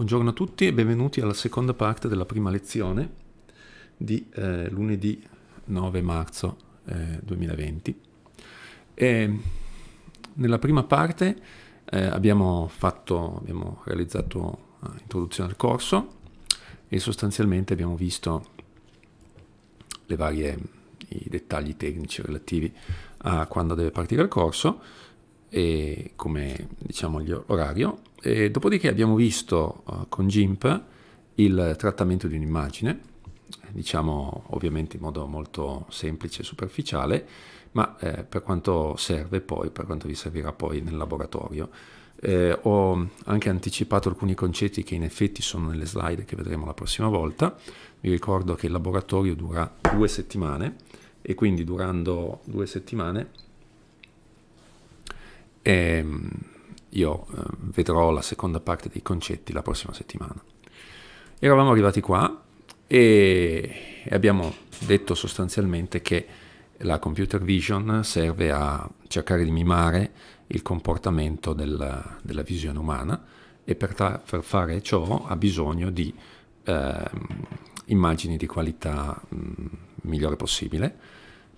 Buongiorno a tutti e benvenuti alla seconda parte della prima lezione di eh, lunedì 9 marzo eh, 2020. E nella prima parte eh, abbiamo, fatto, abbiamo realizzato eh, l'introduzione al corso e sostanzialmente abbiamo visto varie, i dettagli tecnici relativi a quando deve partire il corso e come diciamo l'orario. E dopodiché abbiamo visto uh, con GIMP il trattamento di un'immagine, diciamo ovviamente in modo molto semplice e superficiale, ma eh, per quanto serve poi, per quanto vi servirà poi nel laboratorio. Eh, ho anche anticipato alcuni concetti che in effetti sono nelle slide che vedremo la prossima volta. Vi ricordo che il laboratorio dura due settimane e quindi durando due settimane e ehm, io eh, vedrò la seconda parte dei concetti la prossima settimana. Eravamo arrivati qua e abbiamo detto sostanzialmente che la computer vision serve a cercare di mimare il comportamento della, della visione umana e per, per, fare ciò ha bisogno di eh, immagini di qualità mh, mm, migliore possibile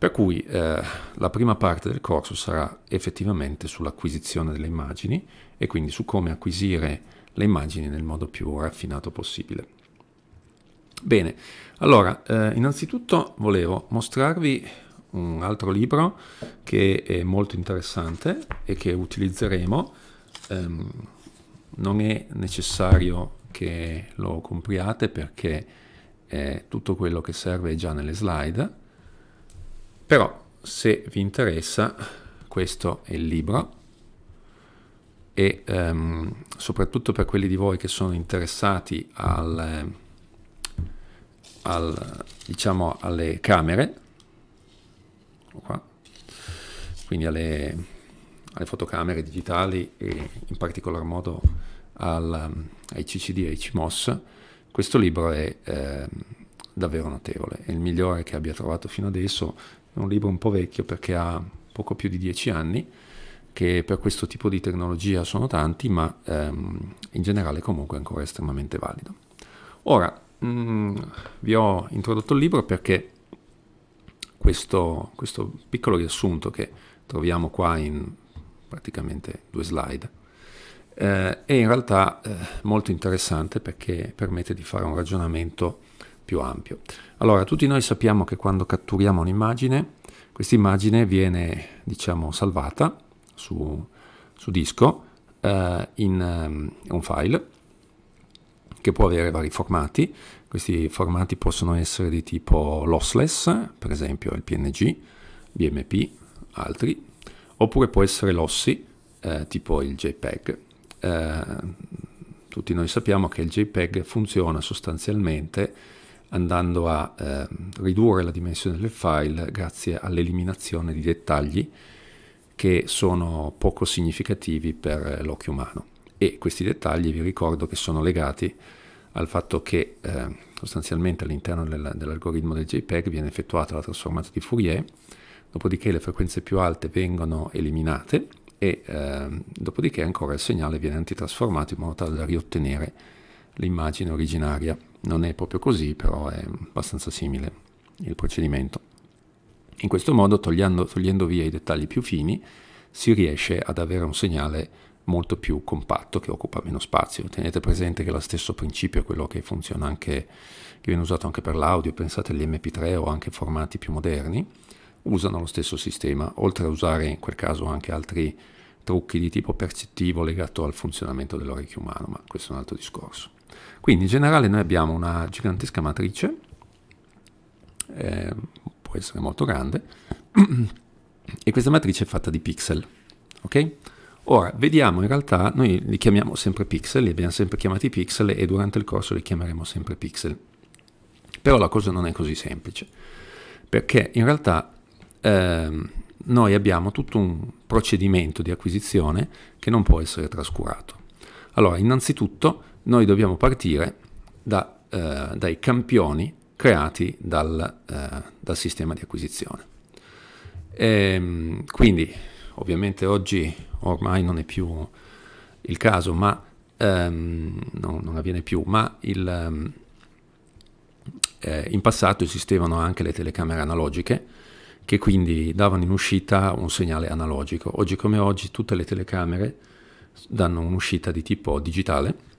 per cui eh, la prima parte del corso sarà effettivamente sull'acquisizione delle immagini e quindi su come acquisire le immagini nel modo più raffinato possibile. Bene, allora eh, innanzitutto volevo mostrarvi un altro libro che è molto interessante e che utilizzeremo. Um, non è necessario che lo compriate perché eh, tutto quello che serve è già nelle slide però se vi interessa, questo è il libro e um, soprattutto per quelli di voi che sono interessati al, eh, al, diciamo alle camere, qua, quindi alle, alle, fotocamere digitali e in particolar modo al, ehm, ai CCD e ai CMOS, questo libro è eh, davvero notevole, è il migliore che abbia trovato fino adesso è un libro un po' vecchio perché ha poco più di dieci anni, che per questo tipo di tecnologia sono tanti, ma ehm, in generale comunque è ancora estremamente valido. Ora, mh, mm, vi ho introdotto il libro perché questo, questo piccolo riassunto che troviamo qua in praticamente due slide, eh, è in realtà eh, molto interessante perché permette di fare un ragionamento più ampio. Allora, tutti noi sappiamo che quando catturiamo un'immagine, questa immagine viene, diciamo, salvata su, su disco eh, in um, un file che può avere vari formati. Questi formati possono essere di tipo lossless, per esempio il PNG, BMP, altri, oppure può essere lossy, eh, tipo il JPEG. Eh, tutti noi sappiamo che il JPEG funziona sostanzialmente andando a eh, ridurre la dimensione del file grazie all'eliminazione di dettagli che sono poco significativi per eh, l'occhio umano. E questi dettagli vi ricordo che sono legati al fatto che eh, sostanzialmente all'interno dell'algoritmo del JPEG viene effettuata la trasformata di Fourier, dopodiché le frequenze più alte vengono eliminate e eh, dopodiché ancora il segnale viene antitrasformato in modo tale da riottenere l'immagine originaria. Non è proprio così, però è abbastanza simile il procedimento. In questo modo, togliendo, togliendo via i dettagli più fini, si riesce ad avere un segnale molto più compatto che occupa meno spazio. Tenete presente che lo stesso principio è quello che funziona anche, che viene usato anche per l'audio, pensate agli MP3 o anche formati più moderni, usano lo stesso sistema, oltre a usare in quel caso anche altri trucchi di tipo percettivo legato al funzionamento dell'orecchio umano, ma questo è un altro discorso. Quindi in generale noi abbiamo una gigantesca matrice, eh, può essere molto grande, e questa matrice è fatta di pixel. Ok? Ora, vediamo in realtà, noi li chiamiamo sempre pixel, li abbiamo sempre chiamati pixel e durante il corso li chiameremo sempre pixel. Però la cosa non è così semplice, perché in realtà ehm, noi abbiamo tutto un procedimento di acquisizione che non può essere trascurato. Allora, innanzitutto noi dobbiamo partire da, eh, dai campioni creati dal, eh, dal sistema di acquisizione. E, ehm, quindi, ovviamente oggi ormai non è più il caso, ma ehm, no, non avviene più, ma il, ehm, eh, in passato esistevano anche le telecamere analogiche che quindi davano in uscita un segnale analogico. Oggi come oggi tutte le telecamere danno un'uscita di tipo digitale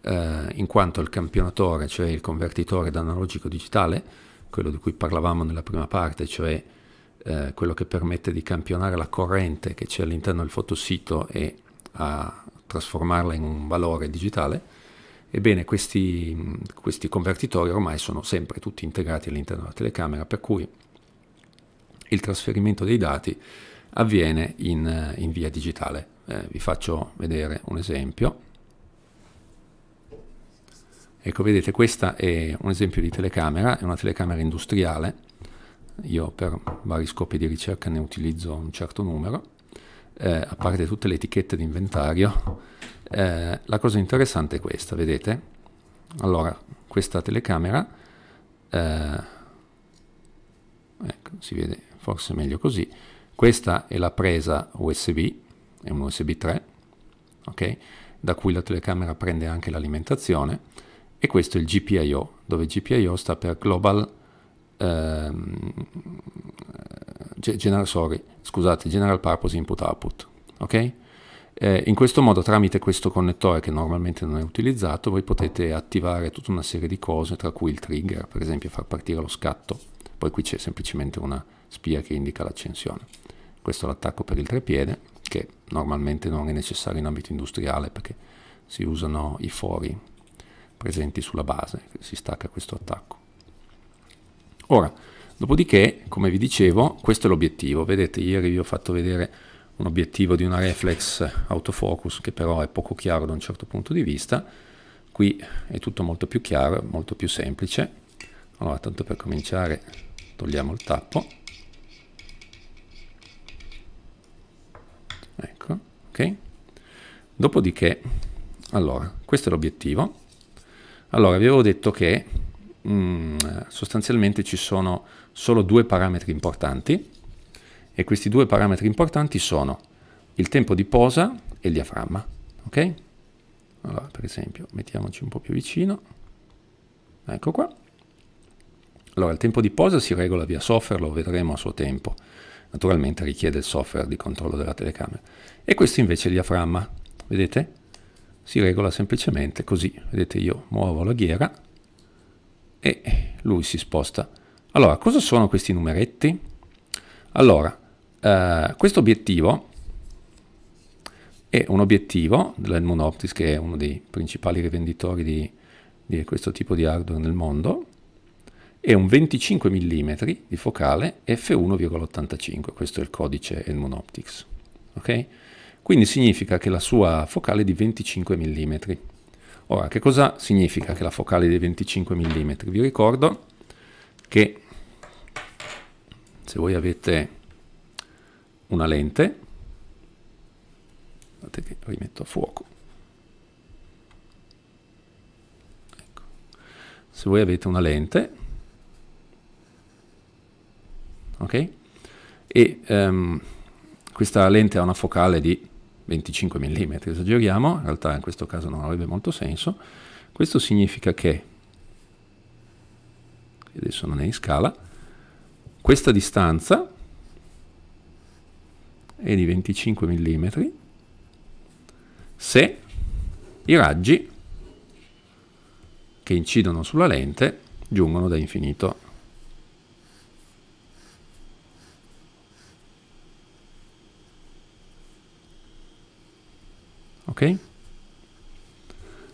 eh, in quanto il campionatore, cioè il convertitore da analogico digitale, quello di cui parlavamo nella prima parte, cioè eh, quello che permette di campionare la corrente che c'è all'interno del fotosito e a trasformarla in un valore digitale, ebbene questi, questi convertitori ormai sono sempre tutti integrati all'interno della telecamera, per cui il trasferimento dei dati avviene in, in via digitale. Eh, vi faccio vedere un esempio. Ecco, vedete, questa è un esempio di telecamera, è una telecamera industriale, io per vari scopi di ricerca ne utilizzo un certo numero, eh, a parte tutte le etichette di inventario. Eh, la cosa interessante è questa, vedete? Allora, questa telecamera, eh, ecco, si vede forse meglio così, questa è la presa USB, è un USB 3, ok? Da cui la telecamera prende anche l'alimentazione e questo è il GPIO, dove GPIO sta per Global ehm, General, sorry, scusate, General Purpose Input Output. Okay? Eh, in questo modo, tramite questo connettore che normalmente non è utilizzato, voi potete attivare tutta una serie di cose, tra cui il trigger, per esempio far partire lo scatto, poi qui c'è semplicemente una spia che indica l'accensione. Questo è l'attacco per il trepiede, che normalmente non è necessario in ambito industriale perché si usano i fori presenti sulla base, si stacca questo attacco. Ora, dopodiché, come vi dicevo, questo è l'obiettivo. Vedete, ieri vi ho fatto vedere un obiettivo di una reflex autofocus che però è poco chiaro da un certo punto di vista. Qui è tutto molto più chiaro, molto più semplice. Allora, tanto per cominciare, togliamo il tappo. Ecco, ok. Dopodiché, allora, questo è l'obiettivo allora, vi avevo detto che mh, mm, sostanzialmente ci sono solo due parametri importanti e questi due parametri importanti sono il tempo di posa e il diaframma, ok? Allora, per esempio, mettiamoci un po' più vicino. Ecco qua. Allora, il tempo di posa si regola via software, lo vedremo a suo tempo. Naturalmente richiede il software di controllo della telecamera. E questo invece è il diaframma, vedete? si regola semplicemente così. Vedete, io muovo la ghiera e lui si sposta. Allora, cosa sono questi numeretti? Allora, eh, questo obiettivo è un obiettivo dell'Edmund Optics, che è uno dei principali rivenditori di, di questo tipo di hardware nel mondo, è un 25 mm di focale f1,85, questo è il codice Edmund Optics. Okay? Quindi significa che la sua focale è di 25 mm. Ora, che cosa significa che la focale è di 25 mm? Vi ricordo che se voi avete una lente, guardate che rimetto a fuoco, ecco. se voi avete una lente, ok? E um, questa lente ha una focale di 25 mm, esageriamo, in realtà in questo caso non avrebbe molto senso, questo significa che, adesso non è in scala, questa distanza è di 25 mm se i raggi che incidono sulla lente giungono da infinito. Ok?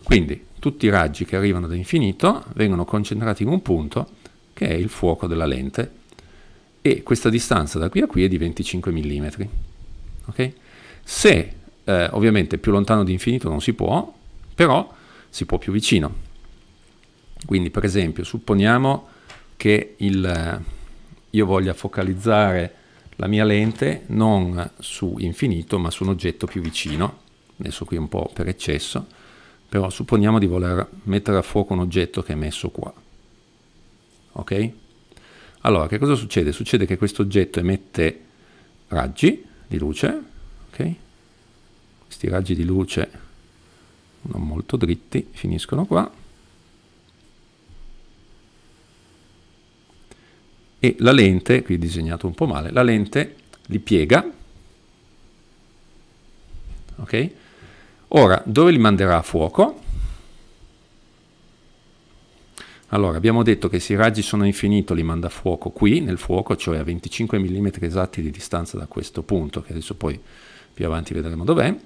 Quindi tutti i raggi che arrivano da infinito vengono concentrati in un punto che è il fuoco della lente e questa distanza da qui a qui è di 25 mm. Okay? Se eh, ovviamente più lontano di infinito non si può, però si può più vicino. Quindi per esempio supponiamo che il, eh, io voglia focalizzare la mia lente non su infinito ma su un oggetto più vicino adesso qui un po' per eccesso, però supponiamo di voler mettere a fuoco un oggetto che è messo qua. Ok? Allora, che cosa succede? Succede che questo oggetto emette raggi di luce, ok? Questi raggi di luce non molto dritti, finiscono qua. E la lente, qui disegnato un po' male, la lente li piega, ok? Ora, dove li manderà a fuoco? Allora, abbiamo detto che se i raggi sono infiniti li manda a fuoco qui, nel fuoco, cioè a 25 mm esatti di distanza da questo punto, che adesso poi più avanti vedremo dov'è.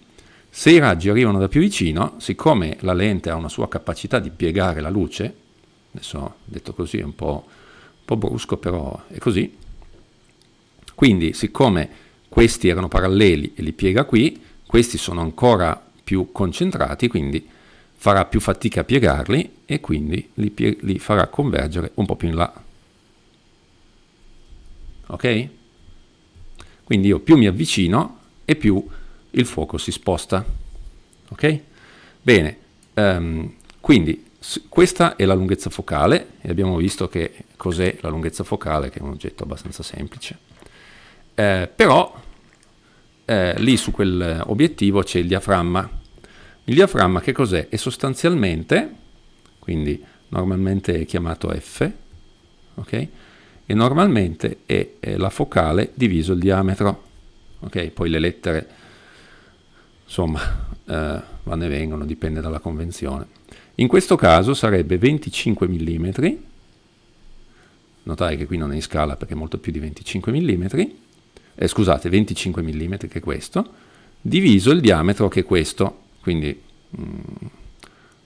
Se i raggi arrivano da più vicino, siccome la lente ha una sua capacità di piegare la luce, adesso detto così è un po', un po brusco, però è così, quindi siccome questi erano paralleli e li piega qui, questi sono ancora più concentrati, quindi farà più fatica a piegarli e quindi li, pie li farà convergere un po' più in là. Ok? Quindi io più mi avvicino e più il fuoco si sposta. Ok? Bene, um, quindi questa è la lunghezza focale e abbiamo visto che cos'è la lunghezza focale, che è un oggetto abbastanza semplice. Eh, però eh, lì su quell'obiettivo c'è il diaframma il diaframma che cos'è? È sostanzialmente, quindi normalmente è chiamato F, ok? E normalmente è, è la focale diviso il diametro, ok? Poi le lettere, insomma, eh, vanno e vengono, dipende dalla convenzione. In questo caso sarebbe 25 mm, notate che qui non è in scala perché è molto più di 25 mm, eh, scusate, 25 mm che è questo, diviso il diametro che è questo, quindi mm,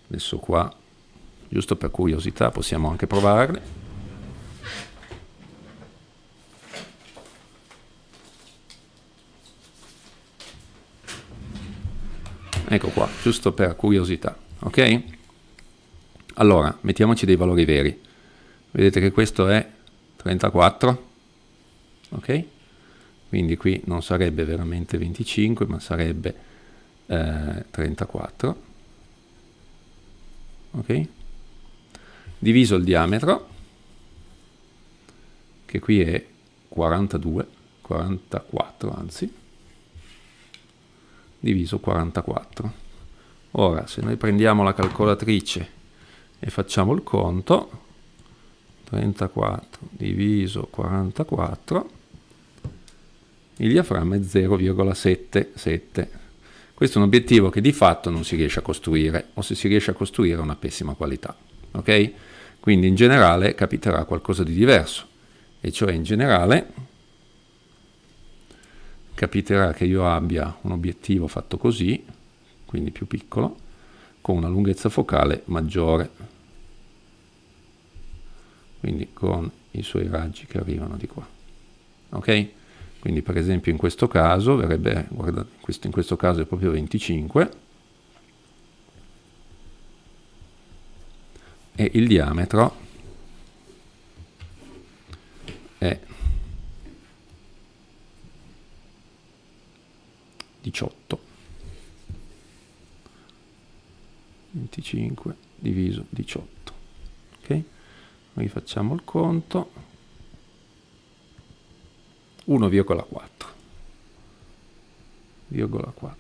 adesso qua, giusto per curiosità, possiamo anche provarle. Ecco qua, giusto per curiosità, ok? Allora, mettiamoci dei valori veri. Vedete che questo è 34, ok? Quindi qui non sarebbe veramente 25, ma sarebbe eh, 34 ok diviso il diametro che qui è 42 44 anzi diviso 44 ora se noi prendiamo la calcolatrice e facciamo il conto 34 diviso 44 il diaframma è 0,77 questo è un obiettivo che di fatto non si riesce a costruire o se si riesce a costruire è una pessima qualità. Ok? Quindi in generale capiterà qualcosa di diverso, e cioè in generale capiterà che io abbia un obiettivo fatto così, quindi più piccolo, con una lunghezza focale maggiore, quindi con i suoi raggi che arrivano di qua. Ok? Quindi per esempio in questo caso verrebbe, guarda, in questo caso è proprio 25, e il diametro è 18 25 diviso 18 ok rifacciamo il conto 1,4.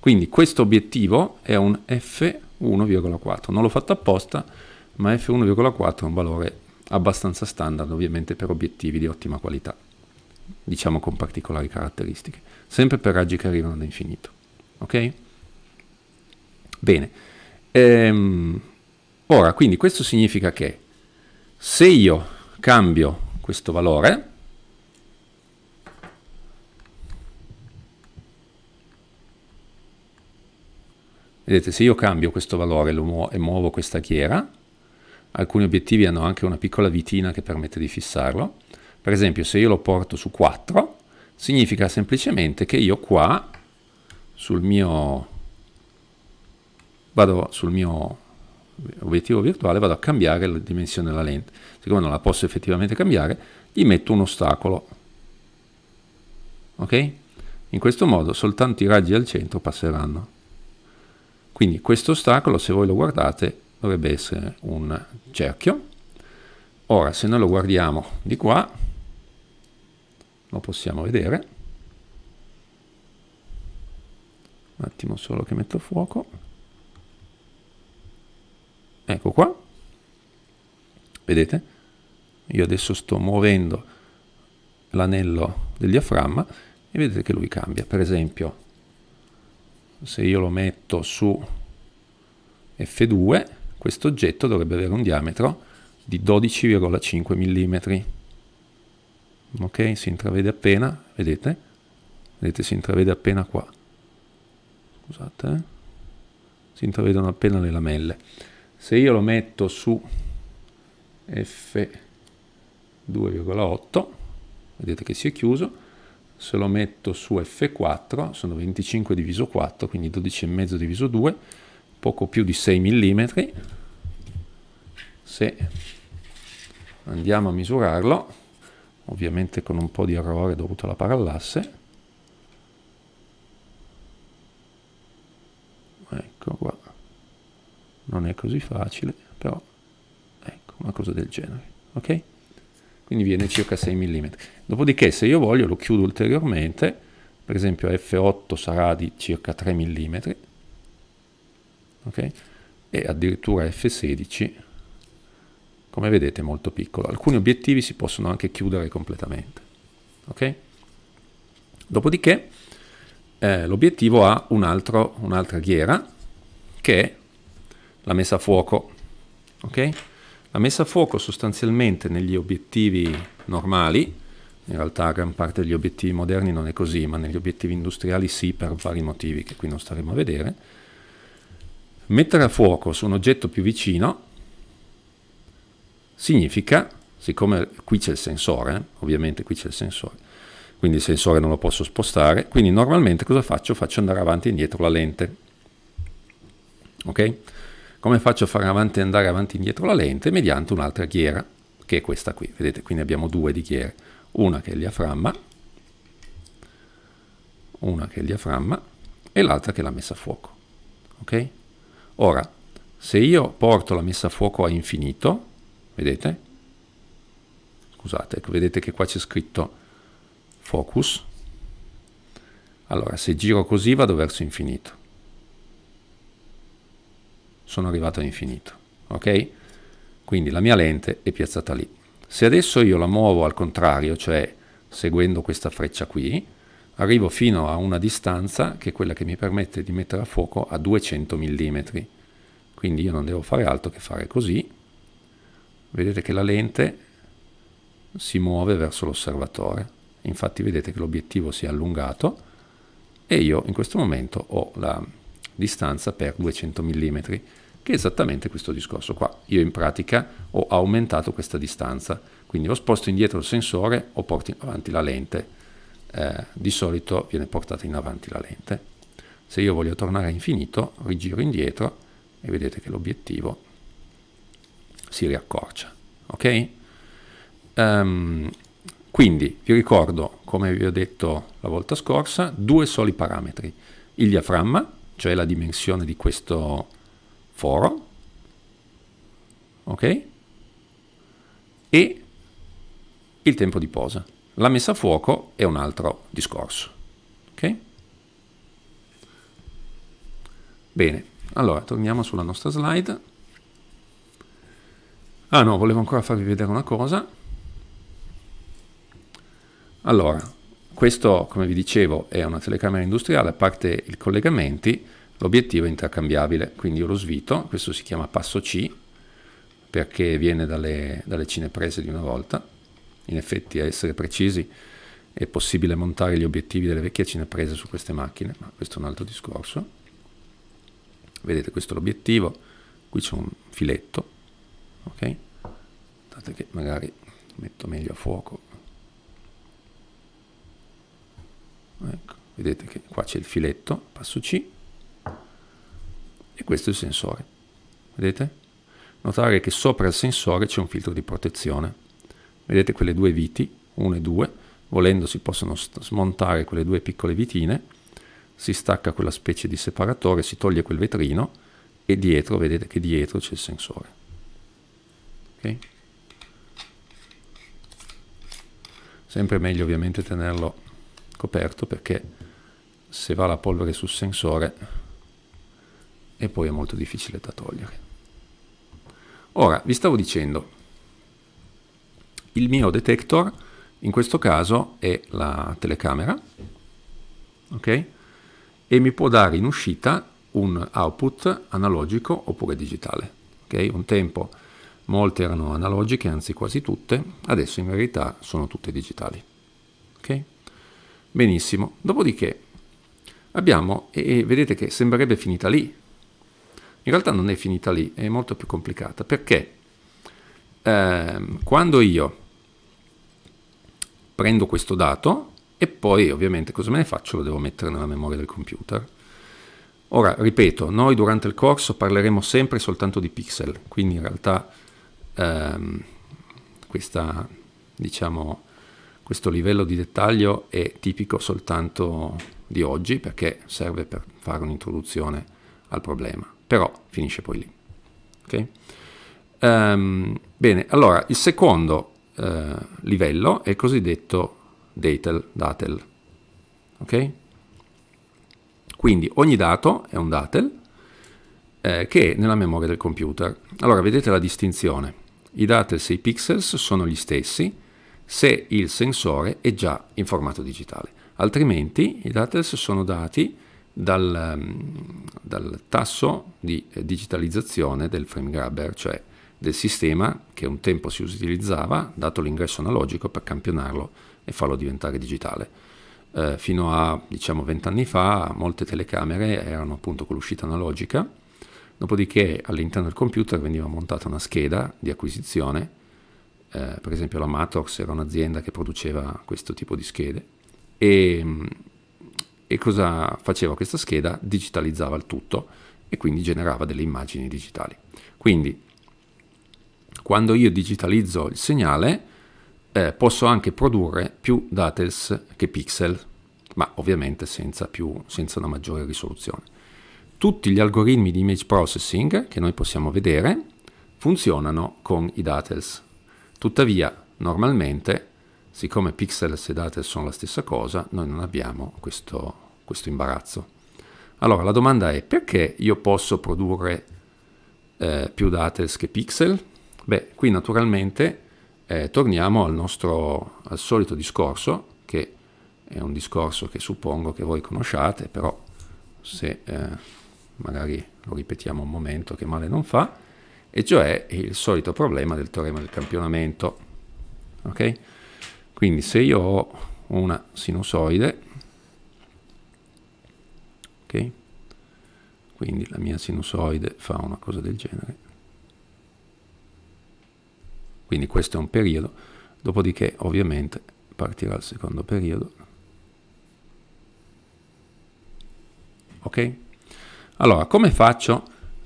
Quindi questo obiettivo è un F1,4. Non l'ho fatto apposta, ma F1,4 è un valore abbastanza standard, ovviamente per obiettivi di ottima qualità, diciamo con particolari caratteristiche, sempre per raggi che arrivano da infinito. Ok? Bene. Ehm, ora, quindi questo significa che se io cambio questo valore, Vedete, se io cambio questo valore muo e muovo questa ghiera, alcuni obiettivi hanno anche una piccola vitina che permette di fissarlo. Per esempio, se io lo porto su 4, significa semplicemente che io qua, sul mio, vado sul mio obiettivo virtuale, vado a cambiare la dimensione della lente. Siccome non la posso effettivamente cambiare, gli metto un ostacolo. Ok? In questo modo soltanto i raggi al centro passeranno. Quindi questo ostacolo, se voi lo guardate, dovrebbe essere un cerchio. Ora, se noi lo guardiamo di qua, lo possiamo vedere. Un attimo solo che metto fuoco. Ecco qua. Vedete? Io adesso sto muovendo l'anello del diaframma e vedete che lui cambia. Per esempio, se io lo metto su F2, questo oggetto dovrebbe avere un diametro di 12,5 mm. Ok, si intravede appena, vedete? Vedete, si intravede appena qua. Scusate, eh. si intravedono appena le lamelle. Se io lo metto su F2,8, vedete che si è chiuso, se lo metto su F4, sono 25 diviso 4, quindi 12,5 diviso 2, poco più di 6 mm, se andiamo a misurarlo, ovviamente con un po' di errore dovuto alla parallasse, ecco qua, non è così facile, però ecco una cosa del genere, ok? quindi viene circa 6 mm. Dopodiché se io voglio lo chiudo ulteriormente, per esempio F8 sarà di circa 3 mm, okay? e addirittura F16, come vedete è molto piccolo. Alcuni obiettivi si possono anche chiudere completamente. Okay? Dopodiché eh, l'obiettivo ha un'altra un ghiera che è la messa a fuoco. Okay? La messa a fuoco sostanzialmente negli obiettivi normali, in realtà gran parte degli obiettivi moderni non è così, ma negli obiettivi industriali sì per vari motivi che qui non staremo a vedere, mettere a fuoco su un oggetto più vicino significa, siccome qui c'è il sensore, eh, ovviamente qui c'è il sensore, quindi il sensore non lo posso spostare, quindi normalmente cosa faccio? Faccio andare avanti e indietro la lente. Ok? Come faccio a far avanti, e andare avanti e indietro la lente? Mediante un'altra ghiera, che è questa qui. Vedete, quindi abbiamo due di ghiere. Una che è il diaframma, una che è il diaframma e l'altra che è la messa a fuoco. Ok? Ora, se io porto la messa a fuoco a infinito, vedete? Scusate, ecco, vedete che qua c'è scritto focus. Allora, se giro così vado verso infinito sono arrivato all'infinito. Ok? Quindi la mia lente è piazzata lì. Se adesso io la muovo al contrario, cioè seguendo questa freccia qui, arrivo fino a una distanza che è quella che mi permette di mettere a fuoco a 200 mm. Quindi io non devo fare altro che fare così. Vedete che la lente si muove verso l'osservatore. Infatti vedete che l'obiettivo si è allungato e io in questo momento ho la, distanza per 200 mm, che è esattamente questo discorso qua. Io in pratica ho aumentato questa distanza, quindi o sposto indietro il sensore o porto in avanti la lente. Eh, di solito viene portata in avanti la lente. Se io voglio tornare a infinito, rigiro indietro e vedete che l'obiettivo si riaccorcia. Ok? Um, quindi vi ricordo, come vi ho detto la volta scorsa, due soli parametri, il diaframma cioè la dimensione di questo foro, ok? E il tempo di posa. La messa a fuoco è un altro discorso, ok? Bene, allora torniamo sulla nostra slide. Ah no, volevo ancora farvi vedere una cosa. Allora, questo, come vi dicevo, è una telecamera industriale, a parte i collegamenti, l'obiettivo è intercambiabile, quindi io lo svito, questo si chiama passo C, perché viene dalle, dalle cineprese di una volta, in effetti a essere precisi è possibile montare gli obiettivi delle vecchie cineprese su queste macchine, ma questo è un altro discorso. Vedete, questo è l'obiettivo, qui c'è un filetto, ok? Aspettate che magari metto meglio a fuoco Ecco, vedete che qua c'è il filetto, passo C, e questo è il sensore. Vedete? Notare che sopra il sensore c'è un filtro di protezione. Vedete quelle due viti, 1 e 2, volendo si possono smontare quelle due piccole vitine, si stacca quella specie di separatore, si toglie quel vetrino e dietro, vedete che dietro c'è il sensore. Okay? Sempre meglio ovviamente tenerlo coperto perché se va la polvere sul sensore e poi è molto difficile da togliere. Ora, vi stavo dicendo, il mio detector in questo caso è la telecamera, ok? E mi può dare in uscita un output analogico oppure digitale, ok? Un tempo molte erano analogiche, anzi quasi tutte, adesso in verità sono tutte digitali. Benissimo, dopodiché abbiamo, e vedete che sembrerebbe finita lì, in realtà non è finita lì, è molto più complicata, perché ehm, quando io prendo questo dato e poi ovviamente cosa me ne faccio? Lo devo mettere nella memoria del computer. Ora, ripeto, noi durante il corso parleremo sempre soltanto di pixel, quindi in realtà ehm, questa, diciamo, questo livello di dettaglio è tipico soltanto di oggi perché serve per fare un'introduzione al problema, però finisce poi lì. Okay? Um, bene, allora il secondo uh, livello è il cosiddetto datel, datel. Okay? Quindi ogni dato è un datel eh, che è nella memoria del computer. Allora vedete la distinzione. I datel 6 pixels sono gli stessi, se il sensore è già in formato digitale. Altrimenti i dates sono dati dal, ehm, dal tasso di digitalizzazione del frame grabber, cioè del sistema che un tempo si utilizzava, dato l'ingresso analogico, per campionarlo e farlo diventare digitale. Eh, fino a diciamo anni fa molte telecamere erano appunto con l'uscita analogica, dopodiché all'interno del computer veniva montata una scheda di acquisizione eh, per esempio la Matox era un'azienda che produceva questo tipo di schede e, e cosa faceva questa scheda? Digitalizzava il tutto e quindi generava delle immagini digitali. Quindi quando io digitalizzo il segnale eh, posso anche produrre più datels che pixel, ma ovviamente senza, più, senza una maggiore risoluzione. Tutti gli algoritmi di image processing che noi possiamo vedere funzionano con i datels. Tuttavia, normalmente, siccome pixel e sedate sono la stessa cosa, noi non abbiamo questo, questo imbarazzo. Allora, la domanda è perché io posso produrre eh, più dates che pixel? Beh, qui naturalmente eh, torniamo al nostro al solito discorso, che è un discorso che suppongo che voi conosciate, però se eh, magari lo ripetiamo un momento che male non fa, e cioè il solito problema del teorema del campionamento. Ok? Quindi se io ho una sinusoide, ok? Quindi la mia sinusoide fa una cosa del genere. Quindi questo è un periodo, dopodiché ovviamente partirà il secondo periodo. Ok? Allora, come faccio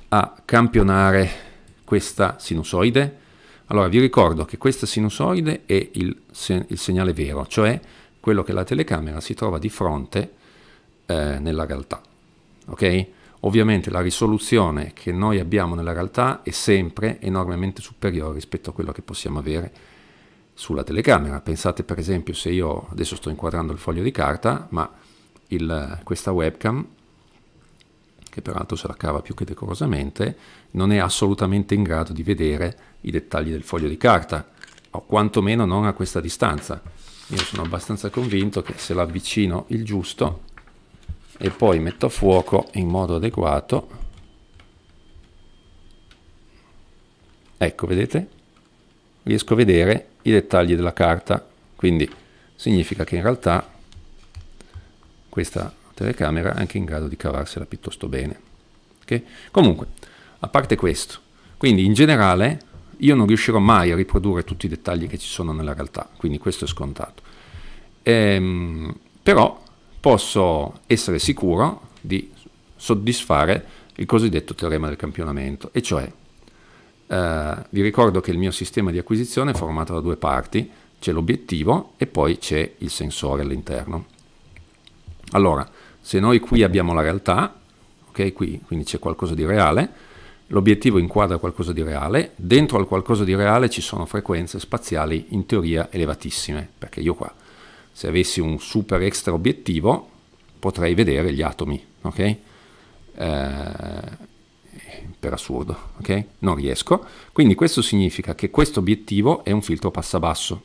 a campionare questa sinusoide? Allora vi ricordo che questa sinusoide è il, se il segnale vero, cioè quello che la telecamera si trova di fronte eh, nella realtà. Ok? Ovviamente la risoluzione che noi abbiamo nella realtà è sempre enormemente superiore rispetto a quello che possiamo avere sulla telecamera. Pensate per esempio se io adesso sto inquadrando il foglio di carta, ma il, questa webcam che peraltro se la cava più che decorosamente, non è assolutamente in grado di vedere i dettagli del foglio di carta, o quantomeno non a questa distanza. Io sono abbastanza convinto che se l'avvicino il giusto e poi metto a fuoco in modo adeguato, ecco vedete, riesco a vedere i dettagli della carta, quindi significa che in realtà questa telecamera anche in grado di cavarsela piuttosto bene. Okay? Comunque, a parte questo, quindi in generale io non riuscirò mai a riprodurre tutti i dettagli che ci sono nella realtà, quindi questo è scontato. Ehm, però posso essere sicuro di soddisfare il cosiddetto teorema del campionamento, e cioè eh, vi ricordo che il mio sistema di acquisizione è formato da due parti, c'è l'obiettivo e poi c'è il sensore all'interno. Allora, se noi qui abbiamo la realtà, ok, qui quindi c'è qualcosa di reale, l'obiettivo inquadra qualcosa di reale, dentro al qualcosa di reale ci sono frequenze spaziali in teoria elevatissime, perché io qua se avessi un super extra obiettivo potrei vedere gli atomi, ok? Eh, per assurdo, ok? Non riesco. Quindi questo significa che questo obiettivo è un filtro passabasso.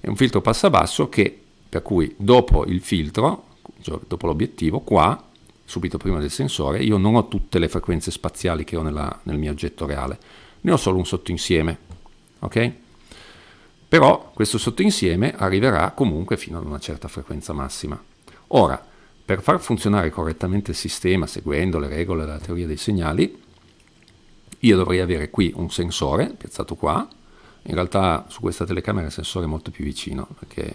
È un filtro passabasso che, per cui dopo il filtro cioè dopo l'obiettivo, qua, subito prima del sensore, io non ho tutte le frequenze spaziali che ho nella, nel mio oggetto reale, ne ho solo un sottoinsieme, ok? Però questo sottoinsieme arriverà comunque fino ad una certa frequenza massima. Ora, per far funzionare correttamente il sistema, seguendo le regole della teoria dei segnali, io dovrei avere qui un sensore piazzato qua, in realtà su questa telecamera il sensore è molto più vicino, perché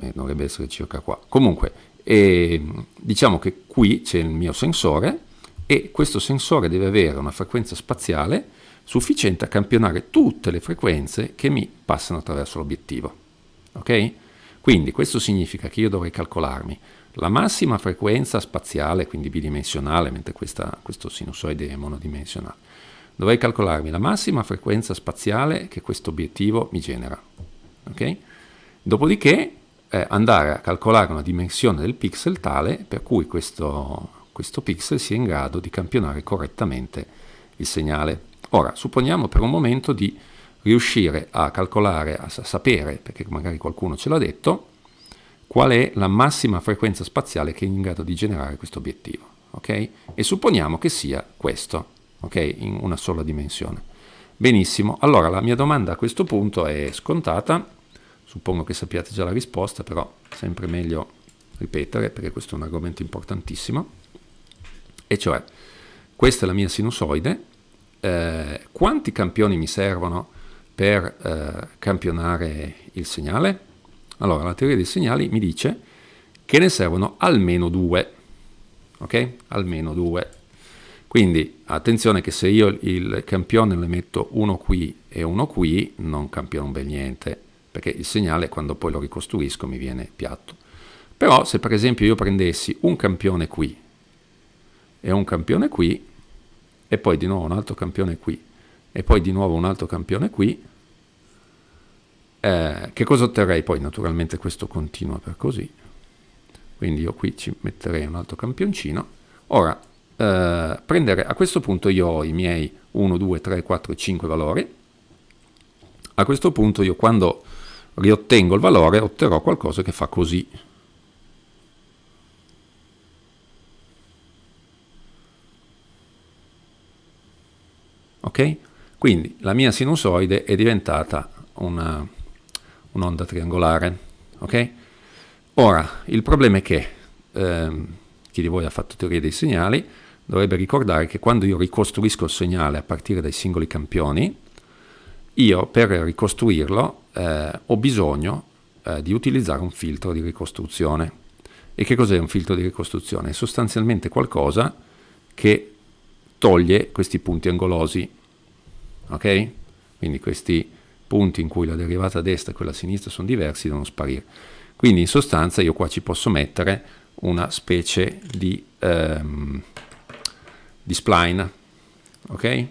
eh, dovrebbe essere circa qua. Comunque, e diciamo che qui c'è il mio sensore e questo sensore deve avere una frequenza spaziale sufficiente a campionare tutte le frequenze che mi passano attraverso l'obiettivo. Ok? Quindi questo significa che io dovrei calcolarmi la massima frequenza spaziale, quindi bidimensionale, mentre questa, questo sinusoide è monodimensionale. Dovrei calcolarmi la massima frequenza spaziale che questo obiettivo mi genera. Ok? Dopodiché eh, andare a calcolare una dimensione del pixel tale per cui questo, questo pixel sia in grado di campionare correttamente il segnale. Ora, supponiamo per un momento di riuscire a calcolare, a sapere, perché magari qualcuno ce l'ha detto, qual è la massima frequenza spaziale che è in grado di generare questo obiettivo. Okay? E supponiamo che sia questo, okay? in una sola dimensione. Benissimo, allora la mia domanda a questo punto è scontata, Suppongo che sappiate già la risposta, però sempre meglio ripetere perché questo è un argomento importantissimo. E cioè, questa è la mia sinusoide, eh, quanti campioni mi servono per eh, campionare il segnale? Allora, la teoria dei segnali mi dice che ne servono almeno due, ok? Almeno due. Quindi attenzione che se io il campione ne metto uno qui e uno qui, non campiona bel niente, perché il segnale quando poi lo ricostruisco mi viene piatto. Però se per esempio io prendessi un campione qui e un campione qui e poi di nuovo un altro campione qui e poi di nuovo un altro campione qui, eh, che cosa otterrei? Poi naturalmente questo continua per così, quindi io qui ci metterei un altro campioncino. Ora, eh, prendere a questo punto io ho i miei 1, 2, 3, 4, 5 valori, a questo punto io quando riottengo il valore, otterrò qualcosa che fa così. Ok? Quindi la mia sinusoide è diventata un'onda triangolare. Ok? Ora, il problema è che ehm, chi di voi ha fatto teoria dei segnali dovrebbe ricordare che quando io ricostruisco il segnale a partire dai singoli campioni, io per ricostruirlo eh, ho bisogno eh, di utilizzare un filtro di ricostruzione. E che cos'è un filtro di ricostruzione? È sostanzialmente qualcosa che toglie questi punti angolosi, ok? Quindi questi punti in cui la derivata destra e quella sinistra sono diversi devono sparire. Quindi in sostanza io qua ci posso mettere una specie di, um, di spline, ok?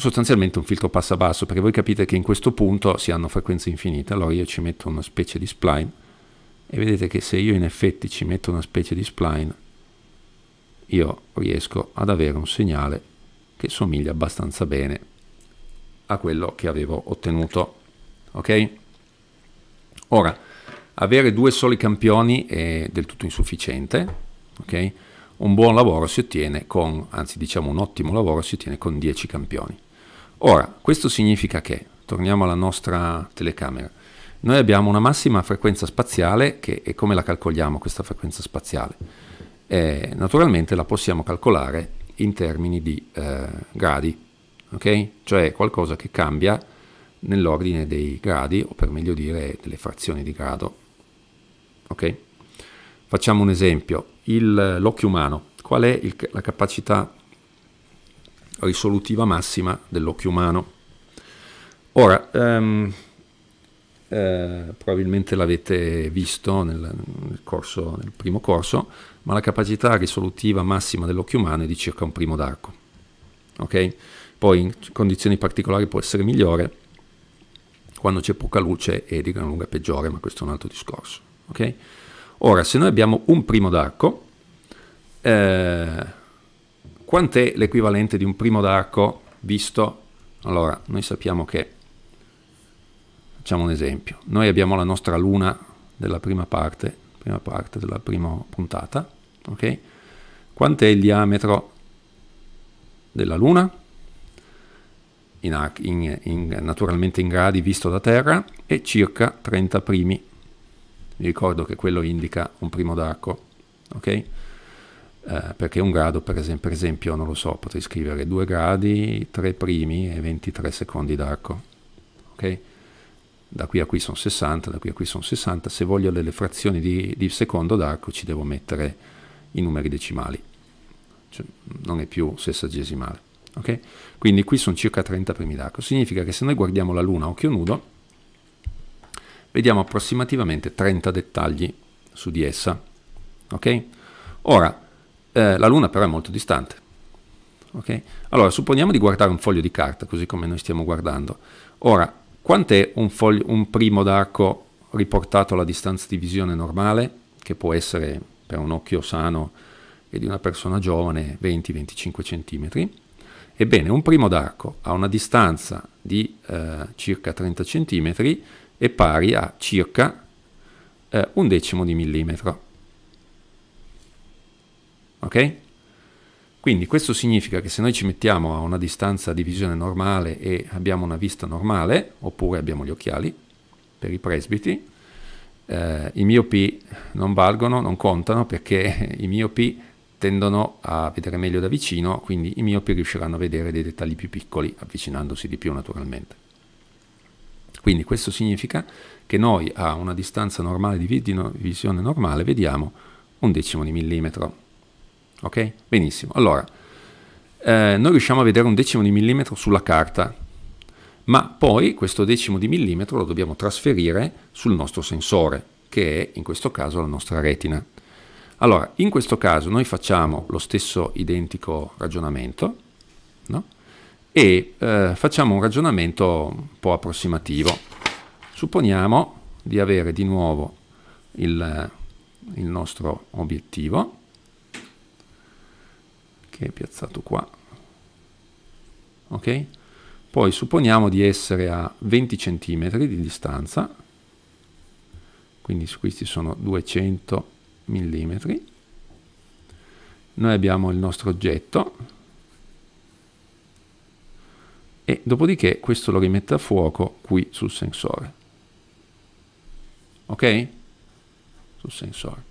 sostanzialmente un filtro passa basso, perché voi capite che in questo punto si hanno frequenze infinite, allora io ci metto una specie di spline, e vedete che se io in effetti ci metto una specie di spline, io riesco ad avere un segnale che somiglia abbastanza bene a quello che avevo ottenuto. Ok? Ora, avere due soli campioni è del tutto insufficiente, ok? Un buon lavoro si ottiene con, anzi diciamo un ottimo lavoro si ottiene con 10 campioni. Ora, questo significa che, torniamo alla nostra telecamera, noi abbiamo una massima frequenza spaziale che, e come la calcoliamo questa frequenza spaziale? Eh, naturalmente la possiamo calcolare in termini di eh, gradi, ok? Cioè qualcosa che cambia nell'ordine dei gradi, o per meglio dire delle frazioni di grado, ok? Facciamo un esempio, l'occhio umano, qual è il, la capacità risolutiva massima dell'occhio umano. Ora, um, eh, probabilmente l'avete visto nel, nel, corso, nel primo corso, ma la capacità risolutiva massima dell'occhio umano è di circa un primo d'arco. Okay? Poi in condizioni particolari può essere migliore, quando c'è poca luce è di gran lunga peggiore, ma questo è un altro discorso. Okay? Ora, se noi abbiamo un primo d'arco, eh, Quant'è l'equivalente di un primo d'arco visto? Allora, noi sappiamo che, facciamo un esempio, noi abbiamo la nostra luna della prima parte, prima parte della prima puntata, ok? Quant'è il diametro della luna? In, in, in, naturalmente in gradi visto da terra è circa 30 primi. Vi ricordo che quello indica un primo d'arco, ok? eh, perché un grado per esempio, per esempio, non lo so, potrei scrivere 2 gradi, 3 primi e 23 secondi d'arco, ok? Da qui a qui sono 60, da qui a qui sono 60, se voglio delle frazioni di, di secondo d'arco ci devo mettere i numeri decimali, cioè, non è più sessagesimale, ok? Quindi qui sono circa 30 primi d'arco, significa che se noi guardiamo la luna a occhio nudo, vediamo approssimativamente 30 dettagli su di essa, ok? Ora, eh, la Luna però è molto distante. Okay? Allora, supponiamo di guardare un foglio di carta, così come noi stiamo guardando. Ora, quant'è un, foglio, un primo d'arco riportato alla distanza di visione normale, che può essere per un occhio sano e di una persona giovane 20-25 cm? Ebbene, un primo d'arco a una distanza di eh, circa 30 cm è pari a circa eh, un decimo di millimetro. Ok? Quindi questo significa che se noi ci mettiamo a una distanza di visione normale e abbiamo una vista normale, oppure abbiamo gli occhiali per i presbiti, eh, i miopi non valgono, non contano perché i miopi tendono a vedere meglio da vicino, quindi i miopi riusciranno a vedere dei dettagli più piccoli avvicinandosi di più naturalmente. Quindi questo significa che noi a una distanza normale di visione normale vediamo un decimo di millimetro Ok? Benissimo. Allora, eh, noi riusciamo a vedere un decimo di millimetro sulla carta, ma poi questo decimo di millimetro lo dobbiamo trasferire sul nostro sensore, che è in questo caso la nostra retina. Allora, in questo caso noi facciamo lo stesso identico ragionamento, no? E eh, facciamo un ragionamento un po' approssimativo. Supponiamo di avere di nuovo il, il nostro obiettivo che è piazzato qua. Ok? Poi supponiamo di essere a 20 cm di distanza, quindi questi sono 200 mm. Noi abbiamo il nostro oggetto e dopodiché questo lo rimette a fuoco qui sul sensore. Ok? Sul sensore.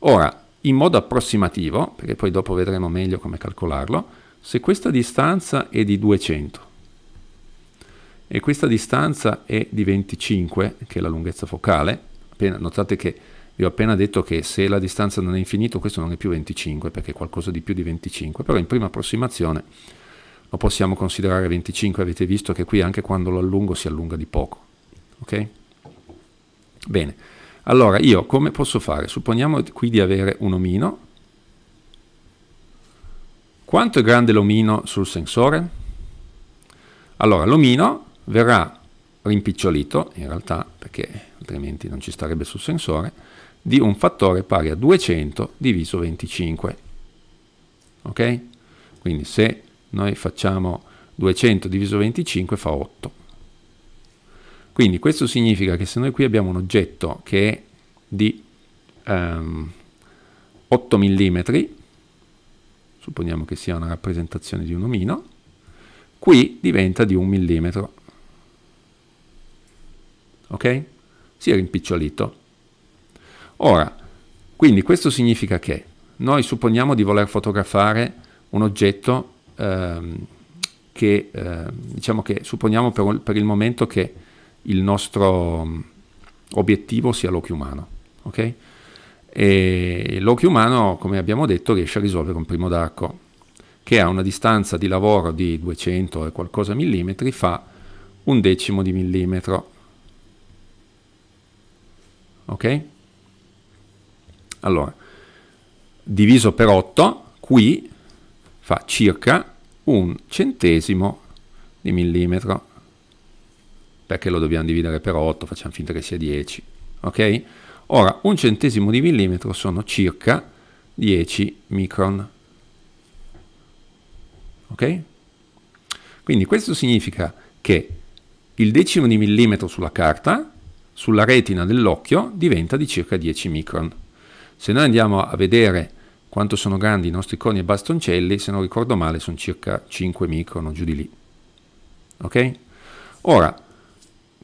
Ora, in modo approssimativo, perché poi dopo vedremo meglio come calcolarlo, se questa distanza è di 200 e questa distanza è di 25, che è la lunghezza focale, notate che vi ho appena detto che se la distanza non è infinito questo non è più 25 perché è qualcosa di più di 25, però in prima approssimazione lo possiamo considerare 25, avete visto che qui anche quando lo allungo si allunga di poco. Ok? Bene. Allora, io come posso fare? Supponiamo qui di avere un omino. Quanto è grande l'omino sul sensore? Allora, l'omino verrà rimpicciolito, in realtà, perché altrimenti non ci starebbe sul sensore, di un fattore pari a 200 diviso 25. Ok? Quindi se noi facciamo 200 diviso 25 fa 8. Quindi questo significa che se noi qui abbiamo un oggetto che è di um, 8 mm, supponiamo che sia una rappresentazione di un omino, qui diventa di 1 mm. Ok? Si è rimpicciolito. Ora, quindi questo significa che noi supponiamo di voler fotografare un oggetto ehm, che, eh, diciamo che supponiamo per, per il momento che il nostro mm, obiettivo sia l'occhio umano. Okay? E l'occhio umano, come abbiamo detto, riesce a risolvere un primo d'arco che a una distanza di lavoro di 200 e qualcosa millimetri fa un decimo di millimetro. Ok? Allora, diviso per 8, qui fa circa un centesimo di millimetro perché lo dobbiamo dividere per 8, facciamo finta che sia 10, ok? Ora, un centesimo di millimetro sono circa 10 micron, ok? Quindi questo significa che il decimo di millimetro sulla carta, sulla retina dell'occhio, diventa di circa 10 micron. Se noi andiamo a vedere quanto sono grandi i nostri coni e bastoncelli, se non ricordo male sono circa 5 micron o giù di lì. Ok? Ora,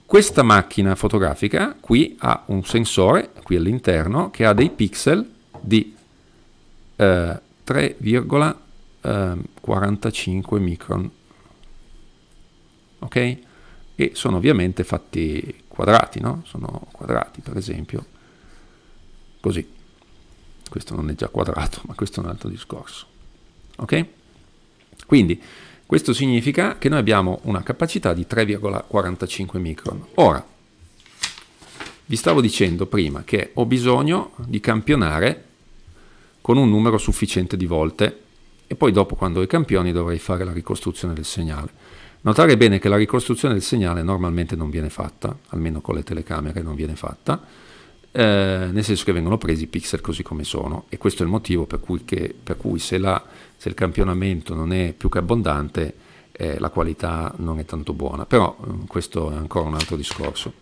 questa macchina fotografica qui ha un sensore, qui all'interno, che ha dei pixel di eh, 3,45 ehm, micron. Ok? E sono ovviamente fatti quadrati, no? Sono quadrati, per esempio, così. Questo non è già quadrato, ma questo è un altro discorso. Ok? Quindi questo significa che noi abbiamo una capacità di 3,45 micron. Ora, vi stavo dicendo prima che ho bisogno di campionare con un numero sufficiente di volte e poi dopo quando i campioni dovrei fare la ricostruzione del segnale. Notare bene che la ricostruzione del segnale normalmente non viene fatta, almeno con le telecamere non viene fatta, eh, nel senso che vengono presi i pixel così come sono e questo è il motivo per cui, che, per cui se, la, se, il campionamento non è più che abbondante eh, la qualità non è tanto buona, però mm, questo è ancora un altro discorso.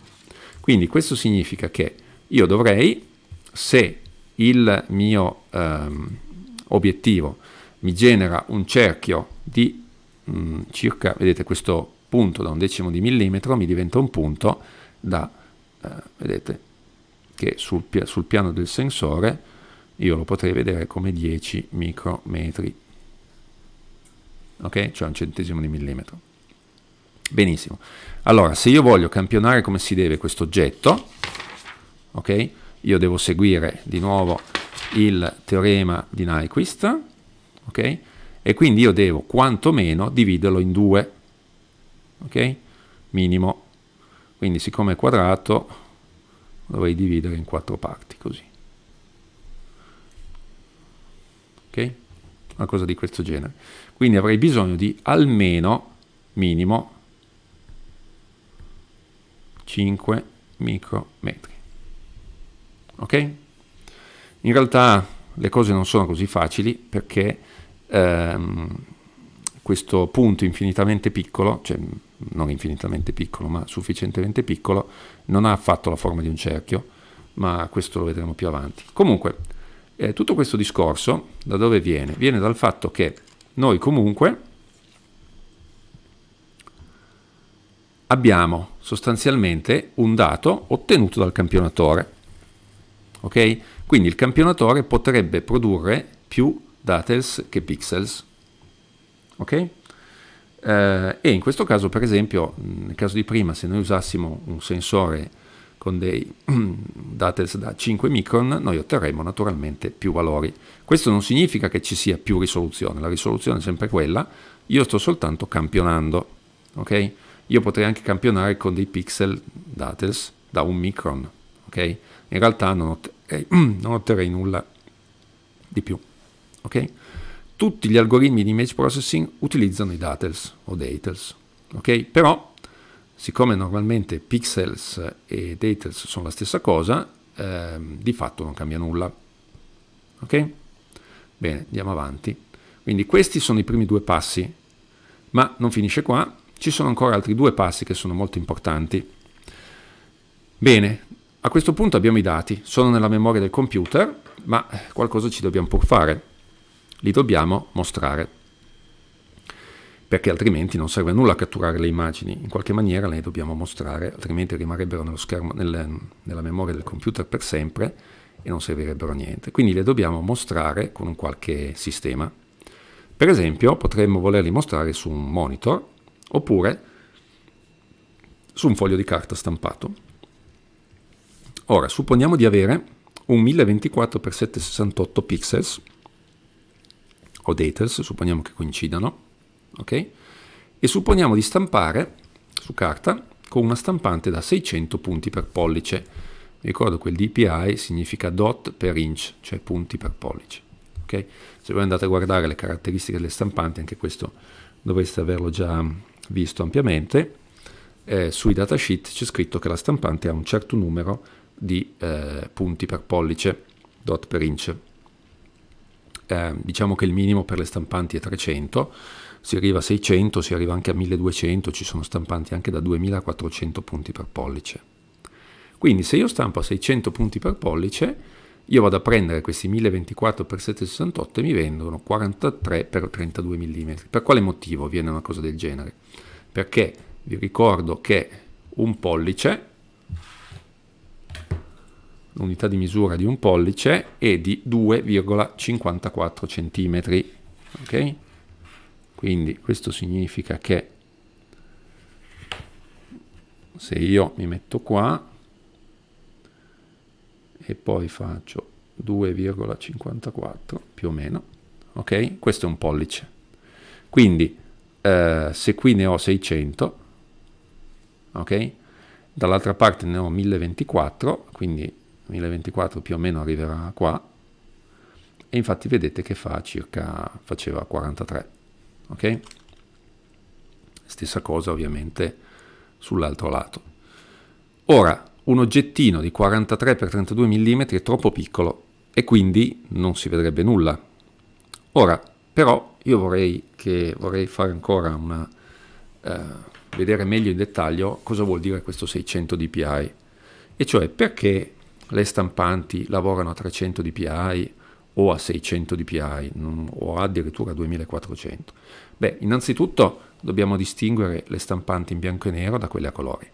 Quindi questo significa che io dovrei, se il mio ehm, obiettivo mi genera un cerchio di mh, mm, circa, vedete questo punto da un decimo di millimetro mi diventa un punto da, eh, vedete, che sul, sul piano del sensore io lo potrei vedere come 10 micrometri, ok? Cioè un centesimo di millimetro. Benissimo. Allora, se io voglio campionare come si deve questo oggetto, ok? Io devo seguire di nuovo il teorema di Nyquist, ok? E quindi io devo quantomeno dividerlo in due, ok? Minimo. Quindi siccome è quadrato, dovrei dividere in quattro parti così ok una cosa di questo genere quindi avrei bisogno di almeno minimo 5 micrometri ok in realtà le cose non sono così facili perché ehm, questo punto infinitamente piccolo cioè non infinitamente piccolo, ma sufficientemente piccolo, non ha affatto la forma di un cerchio, ma questo lo vedremo più avanti. Comunque, eh, tutto questo discorso da dove viene? Viene dal fatto che noi comunque abbiamo sostanzialmente un dato ottenuto dal campionatore. Ok? Quindi il campionatore potrebbe produrre più datels che pixels. Ok? Eh, e in questo caso, per esempio, nel caso di prima, se noi usassimo un sensore con dei datels da 5 micron, noi otterremo naturalmente più valori. Questo non significa che ci sia più risoluzione, la risoluzione è sempre quella, io sto soltanto campionando, ok? Io potrei anche campionare con dei pixel datels da 1 micron, ok? In realtà non otterrei, eh, non otterrei nulla di più, ok? tutti gli algoritmi di image processing utilizzano i datels o datels, ok? Però, siccome normalmente pixels e datels sono la stessa cosa, ehm, di fatto non cambia nulla, ok? Bene, andiamo avanti. Quindi questi sono i primi due passi, ma non finisce qua, ci sono ancora altri due passi che sono molto importanti. Bene, a questo punto abbiamo i dati, sono nella memoria del computer, ma eh, qualcosa ci dobbiamo pur fare li dobbiamo mostrare, perché altrimenti non serve a nulla a catturare le immagini, in qualche maniera le dobbiamo mostrare, altrimenti rimarrebbero schermo, nel, nella memoria del computer per sempre e non servirebbero a niente. Quindi le dobbiamo mostrare con un qualche sistema. Per esempio potremmo volerli mostrare su un monitor oppure su un foglio di carta stampato. Ora, supponiamo di avere un 1024x768 pixels o daters, supponiamo che coincidano, ok? E supponiamo di stampare su carta con una stampante da 600 punti per pollice. Mi ricordo che il DPI significa dot per inch, cioè punti per pollice. Okay? Se voi andate a guardare le caratteristiche delle stampanti, anche questo dovreste averlo già visto ampiamente, eh, sui datasheet c'è scritto che la stampante ha un certo numero di eh, punti per pollice, dot per inch, eh, diciamo che il minimo per le stampanti è 300, si arriva a 600, si arriva anche a 1200, ci sono stampanti anche da 2400 punti per pollice. Quindi se io stampo a 600 punti per pollice, io vado a prendere questi 1024 x 768 e mi vendono 43 x 32 mm. Per quale motivo viene una cosa del genere? Perché vi ricordo che un pollice l'unità di misura di un pollice è di 2,54 cm. Ok? Quindi questo significa che se io mi metto qua e poi faccio 2,54 più o meno, ok? Questo è un pollice. Quindi eh, se qui ne ho 600, ok? Dall'altra parte ne ho 1024, quindi 2024 più o meno arriverà qua e infatti vedete che fa circa faceva 43 ok stessa cosa ovviamente sull'altro lato ora un oggettino di 43 x 32 mm è troppo piccolo e quindi non si vedrebbe nulla ora però io vorrei che vorrei fare ancora una eh, vedere meglio in dettaglio cosa vuol dire questo 600 dpi e cioè perché le stampanti lavorano a 300 dpi o a 600 dpi o addirittura a 2400? Beh, innanzitutto dobbiamo distinguere le stampanti in bianco e nero da quelle a colori,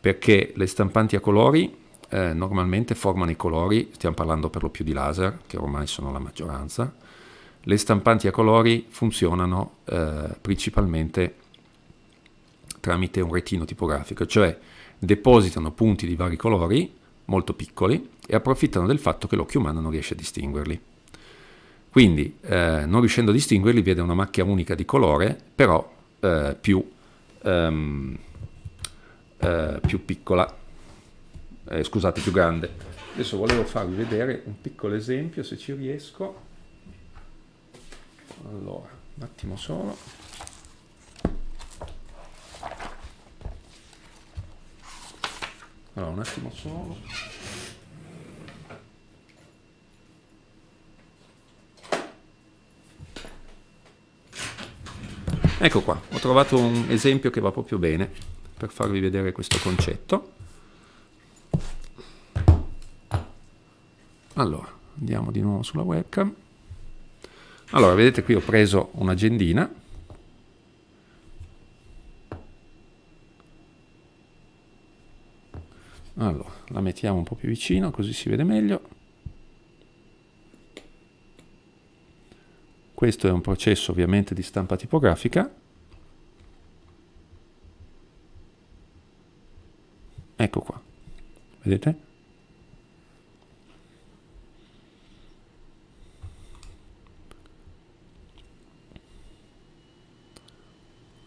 perché le stampanti a colori eh, normalmente formano i colori, stiamo parlando per lo più di laser, che ormai sono la maggioranza, le stampanti a colori funzionano eh, principalmente tramite un retino tipografico, cioè depositano punti di vari colori molto piccoli e approfittano del fatto che l'occhio umano non riesce a distinguerli. Quindi, eh, non riuscendo a distinguerli, vede una macchia unica di colore, però eh, più, ehm, eh, più, piccola, eh, scusate, più grande. Adesso volevo farvi vedere un piccolo esempio, se ci riesco. Allora, un attimo solo. Allora, un attimo solo. Ecco qua, ho trovato un esempio che va proprio bene per farvi vedere questo concetto. Allora, andiamo di nuovo sulla webcam. Allora, vedete qui ho preso un'agendina Allora, la mettiamo un po' più vicino così si vede meglio. Questo è un processo ovviamente di stampa tipografica. Ecco qua, vedete?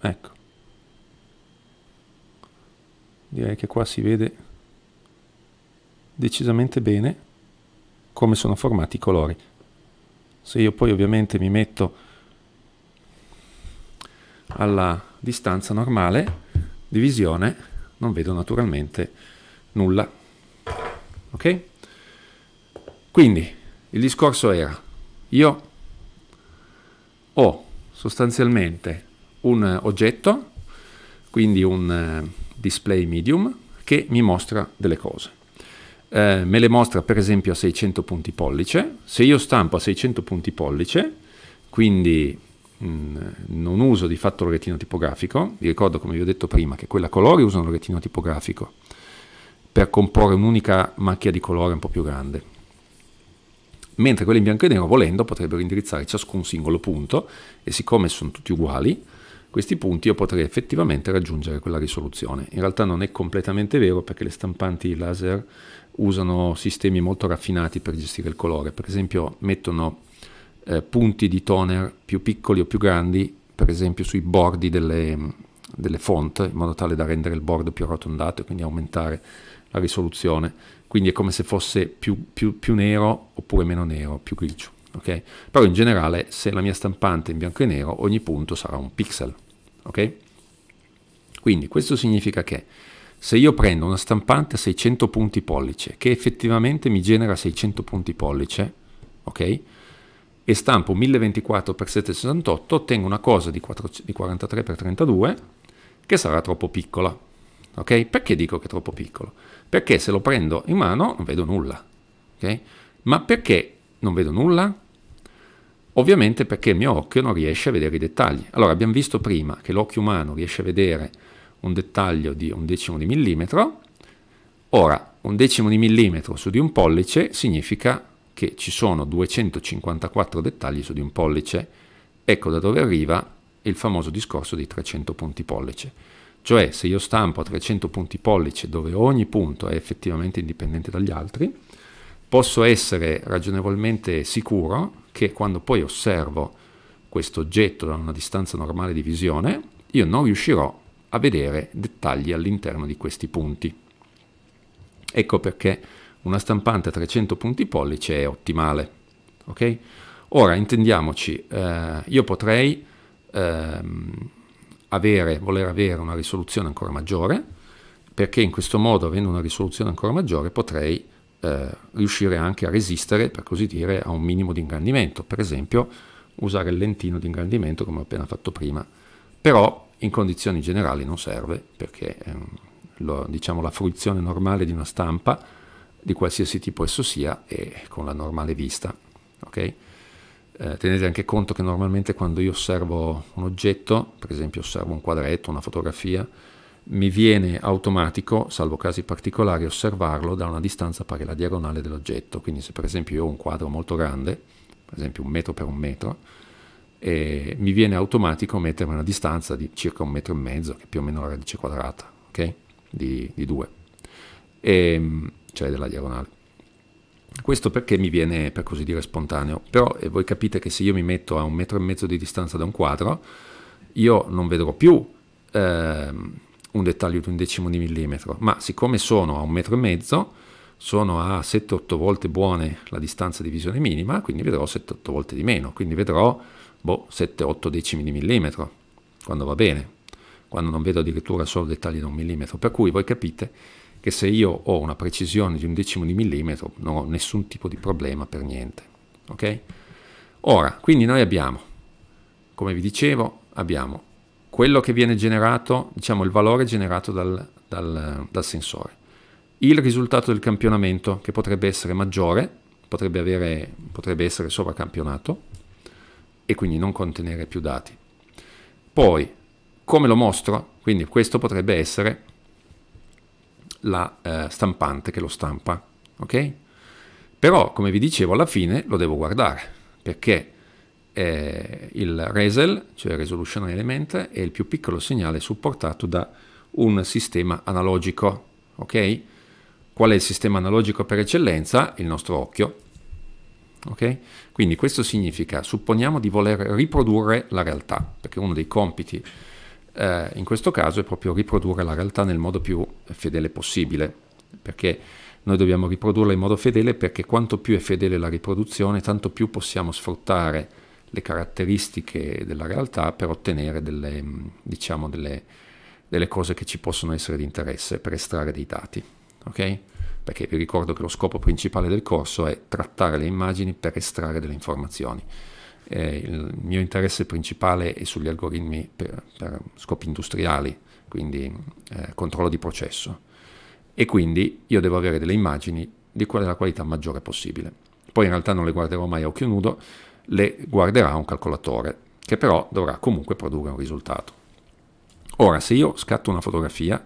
Ecco. Direi che qua si vede decisamente bene come sono formati i colori. Se io poi ovviamente mi metto alla distanza normale divisione, non vedo naturalmente nulla. Ok? Quindi il discorso era io ho sostanzialmente un oggetto, quindi un eh, display medium che mi mostra delle cose eh, me le mostra per esempio a 600 punti pollice, se io stampo a 600 punti pollice, quindi mm, non uso di fatto l'orettino tipografico, vi ricordo come vi ho detto prima che quella colori usano un orettino tipografico per comporre un'unica macchia di colore un po' più grande mentre quelli in bianco e nero volendo potrebbero indirizzare ciascun singolo punto e siccome sono tutti uguali questi punti io potrei effettivamente raggiungere quella risoluzione in realtà non è completamente vero perché le stampanti laser usano sistemi molto raffinati per gestire il colore, per esempio mettono eh, punti di toner più piccoli o più grandi, per esempio sui bordi delle, delle font, in modo tale da rendere il bordo più arrotondato e quindi aumentare la risoluzione, quindi è come se fosse più, più, più nero oppure meno nero, più grigio. Okay? Però in generale se la mia stampante è in bianco e nero ogni punto sarà un pixel. Okay? Quindi questo significa che se io prendo una stampante a 600 punti pollice, che effettivamente mi genera 600 punti pollice, ok? E stampo 1024x768, ottengo una cosa di, 4, di 43x32 che sarà troppo piccola, ok? Perché dico che è troppo piccolo? Perché se lo prendo in mano non vedo nulla, ok? Ma perché non vedo nulla? Ovviamente perché il mio occhio non riesce a vedere i dettagli. Allora abbiamo visto prima che l'occhio umano riesce a vedere un dettaglio di un decimo di millimetro. Ora, un decimo di millimetro su di un pollice significa che ci sono 254 dettagli su di un pollice. Ecco da dove arriva il famoso discorso dei 300 punti pollice. Cioè, se io stampo a 300 punti pollice dove ogni punto è effettivamente indipendente dagli altri, posso essere ragionevolmente sicuro che quando poi osservo questo oggetto da una distanza normale di visione, io non riuscirò a vedere dettagli all'interno di questi punti. Ecco perché una stampante a 300 punti pollice è ottimale. Ok? Ora intendiamoci, eh, io potrei eh, avere, voler avere una risoluzione ancora maggiore, perché in questo modo, avendo una risoluzione ancora maggiore, potrei eh, riuscire anche a resistere, per così dire, a un minimo di ingrandimento. Per esempio, usare il lentino di ingrandimento come ho appena fatto prima. Però in condizioni generali non serve perché ehm, lo, diciamo, la fruizione normale di una stampa di qualsiasi tipo esso sia è con la normale vista. Okay? Eh, tenete anche conto che normalmente quando io osservo un oggetto, per esempio osservo un quadretto, una fotografia, mi viene automatico, salvo casi particolari, osservarlo da una distanza pari alla diagonale dell'oggetto. Quindi se per esempio io ho un quadro molto grande, per esempio un metro per un metro, e mi viene automatico mettermi a una distanza di circa un metro e mezzo, che è più o meno la radice quadrata, ok? Di, di 2, e, ehm, cioè della diagonale. Questo perché mi viene, per così dire, spontaneo, però eh, voi capite che se io mi metto a un metro e mezzo di distanza da un quadro, io non vedrò più ehm, un dettaglio di un decimo di millimetro, ma siccome sono a un metro e mezzo, sono a 7-8 volte buone la distanza di visione minima, quindi vedrò 7-8 volte di meno, quindi vedrò boh, 7-8 decimi di millimetro, quando va bene, quando non vedo addirittura solo dettagli da un millimetro. Per cui voi capite che se io ho una precisione di un decimo di millimetro non ho nessun tipo di problema per niente. Ok? Ora, quindi noi abbiamo, come vi dicevo, abbiamo quello che viene generato, diciamo il valore generato dal, dal, dal sensore, il risultato del campionamento che potrebbe essere maggiore, potrebbe, avere, potrebbe essere sovracampionato, e quindi non contenere più dati. Poi, come lo mostro? Quindi questo potrebbe essere la eh, stampante che lo stampa, ok? Però, come vi dicevo, alla fine lo devo guardare, perché eh, il RESEL, cioè Resolution Element, è il più piccolo segnale supportato da un sistema analogico, ok? Qual è il sistema analogico per eccellenza? Il nostro occhio, Okay? Quindi questo significa, supponiamo di voler riprodurre la realtà, perché uno dei compiti eh, in questo caso è proprio riprodurre la realtà nel modo più fedele possibile, perché noi dobbiamo riprodurla in modo fedele perché quanto più è fedele la riproduzione, tanto più possiamo sfruttare le caratteristiche della realtà per ottenere delle, diciamo, delle, delle cose che ci possono essere di interesse, per estrarre dei dati. Okay? perché vi ricordo che lo scopo principale del corso è trattare le immagini per estrarre delle informazioni. Eh, il mio interesse principale è sugli algoritmi per, per scopi industriali, quindi eh, controllo di processo. E quindi io devo avere delle immagini di qual è la qualità maggiore possibile. Poi in realtà non le guarderò mai a occhio nudo, le guarderà un calcolatore, che però dovrà comunque produrre un risultato. Ora, se io scatto una fotografia,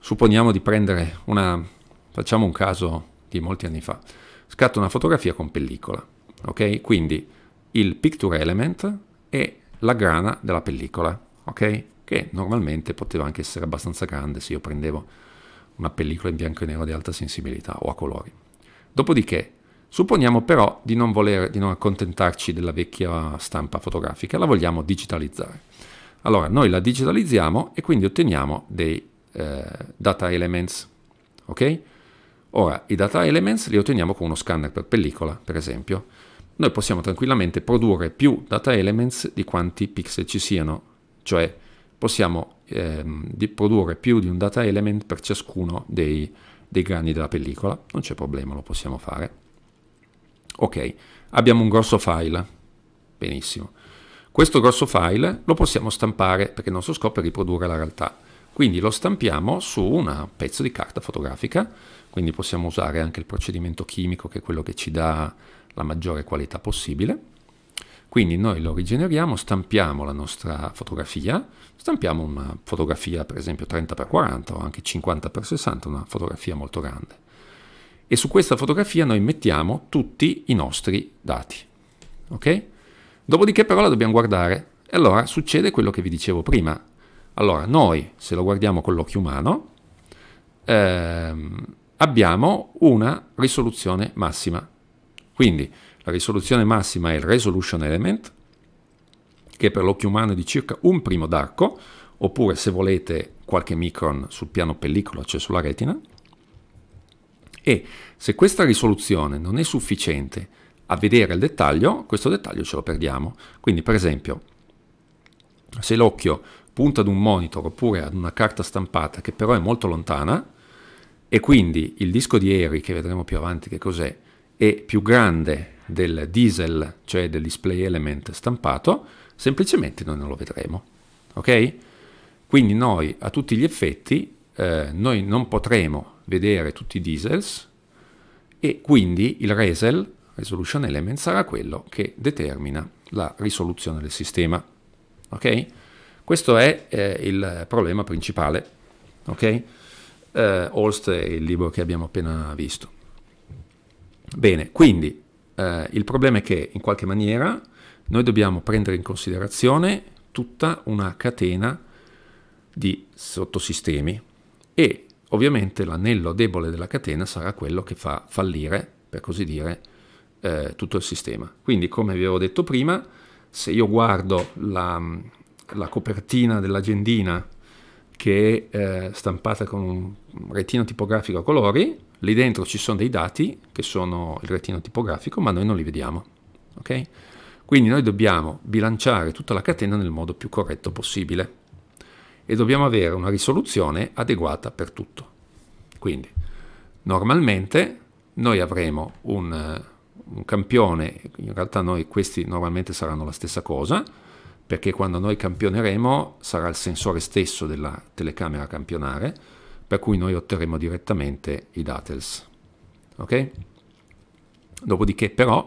supponiamo di prendere una Facciamo un caso di molti anni fa. Scatto una fotografia con pellicola, ok? Quindi il picture element è la grana della pellicola, ok? Che normalmente poteva anche essere abbastanza grande se io prendevo una pellicola in bianco e nero di alta sensibilità o a colori. Dopodiché, supponiamo però di non, voler, di non accontentarci della vecchia stampa fotografica, la vogliamo digitalizzare. Allora, noi la digitalizziamo e quindi otteniamo dei eh, data elements, ok? Ora, i data elements li otteniamo con uno scanner per pellicola, per esempio. Noi possiamo tranquillamente produrre più data elements di quanti pixel ci siano, cioè possiamo ehm, produrre più di un data element per ciascuno dei, dei grani della pellicola, non c'è problema, lo possiamo fare. Ok, abbiamo un grosso file, benissimo. Questo grosso file lo possiamo stampare perché il nostro scopo è riprodurre la realtà. Quindi lo stampiamo su un pezzo di carta fotografica quindi possiamo usare anche il procedimento chimico che è quello che ci dà la maggiore qualità possibile. Quindi noi lo rigeneriamo, stampiamo la nostra fotografia, stampiamo una fotografia per esempio 30x40 o anche 50x60, una fotografia molto grande. E su questa fotografia noi mettiamo tutti i nostri dati. Ok? Dopodiché però la dobbiamo guardare e allora succede quello che vi dicevo prima. Allora noi se lo guardiamo con l'occhio umano, ehm, abbiamo una risoluzione massima. Quindi la risoluzione massima è il resolution element, che per l'occhio umano è di circa un primo d'arco, oppure se volete qualche micron sul piano pellicola, cioè sulla retina. E se questa risoluzione non è sufficiente a vedere il dettaglio, questo dettaglio ce lo perdiamo. Quindi per esempio, se l'occhio punta ad un monitor oppure ad una carta stampata che però è molto lontana, e quindi il disco di Eri, che vedremo più avanti che cos'è, è più grande del diesel, cioè del display element stampato, semplicemente noi non lo vedremo. Ok? Quindi noi a tutti gli effetti eh, noi non potremo vedere tutti i diesels e quindi il resel, resolution element, sarà quello che determina la risoluzione del sistema. Ok? Questo è eh, il problema principale. Ok? eh, Holst è il libro che abbiamo appena visto. Bene, quindi eh, il problema è che in qualche maniera noi dobbiamo prendere in considerazione tutta una catena di sottosistemi e ovviamente l'anello debole della catena sarà quello che fa fallire, per così dire, eh, tutto il sistema. Quindi come vi avevo detto prima, se io guardo la, la copertina dell'agendina che è eh, stampata con un retino tipografico a colori, lì dentro ci sono dei dati che sono il retino tipografico, ma noi non li vediamo. Okay? Quindi noi dobbiamo bilanciare tutta la catena nel modo più corretto possibile e dobbiamo avere una risoluzione adeguata per tutto. Quindi normalmente noi avremo un, eh, un campione, in realtà noi questi normalmente saranno la stessa cosa, perché quando noi campioneremo sarà il sensore stesso della telecamera a campionare, per cui noi otterremo direttamente i datels. Okay? Dopodiché però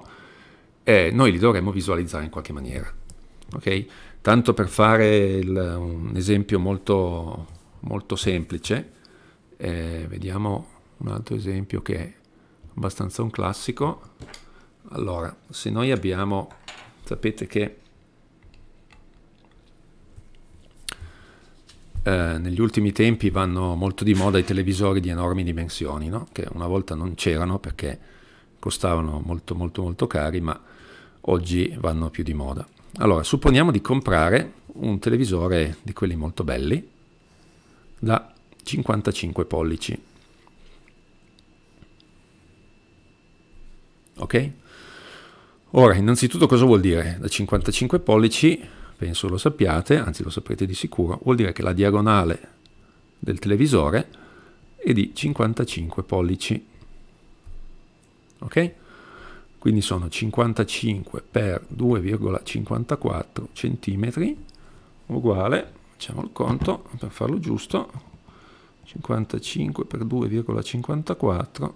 eh, noi li dovremo visualizzare in qualche maniera. Okay? Tanto per fare il, un esempio molto, molto semplice, eh, vediamo un altro esempio che è abbastanza un classico. Allora, se noi abbiamo, sapete che Eh, negli ultimi tempi vanno molto di moda i televisori di enormi dimensioni, no? che una volta non c'erano perché costavano molto molto molto cari, ma oggi vanno più di moda. Allora, supponiamo di comprare un televisore di quelli molto belli da 55 pollici. Ok? Ora, innanzitutto cosa vuol dire? Da 55 pollici penso lo sappiate, anzi lo saprete di sicuro, vuol dire che la diagonale del televisore è di 55 pollici. Ok? Quindi sono 55 per 2,54 cm uguale, facciamo il conto per farlo giusto, 55 per 2,54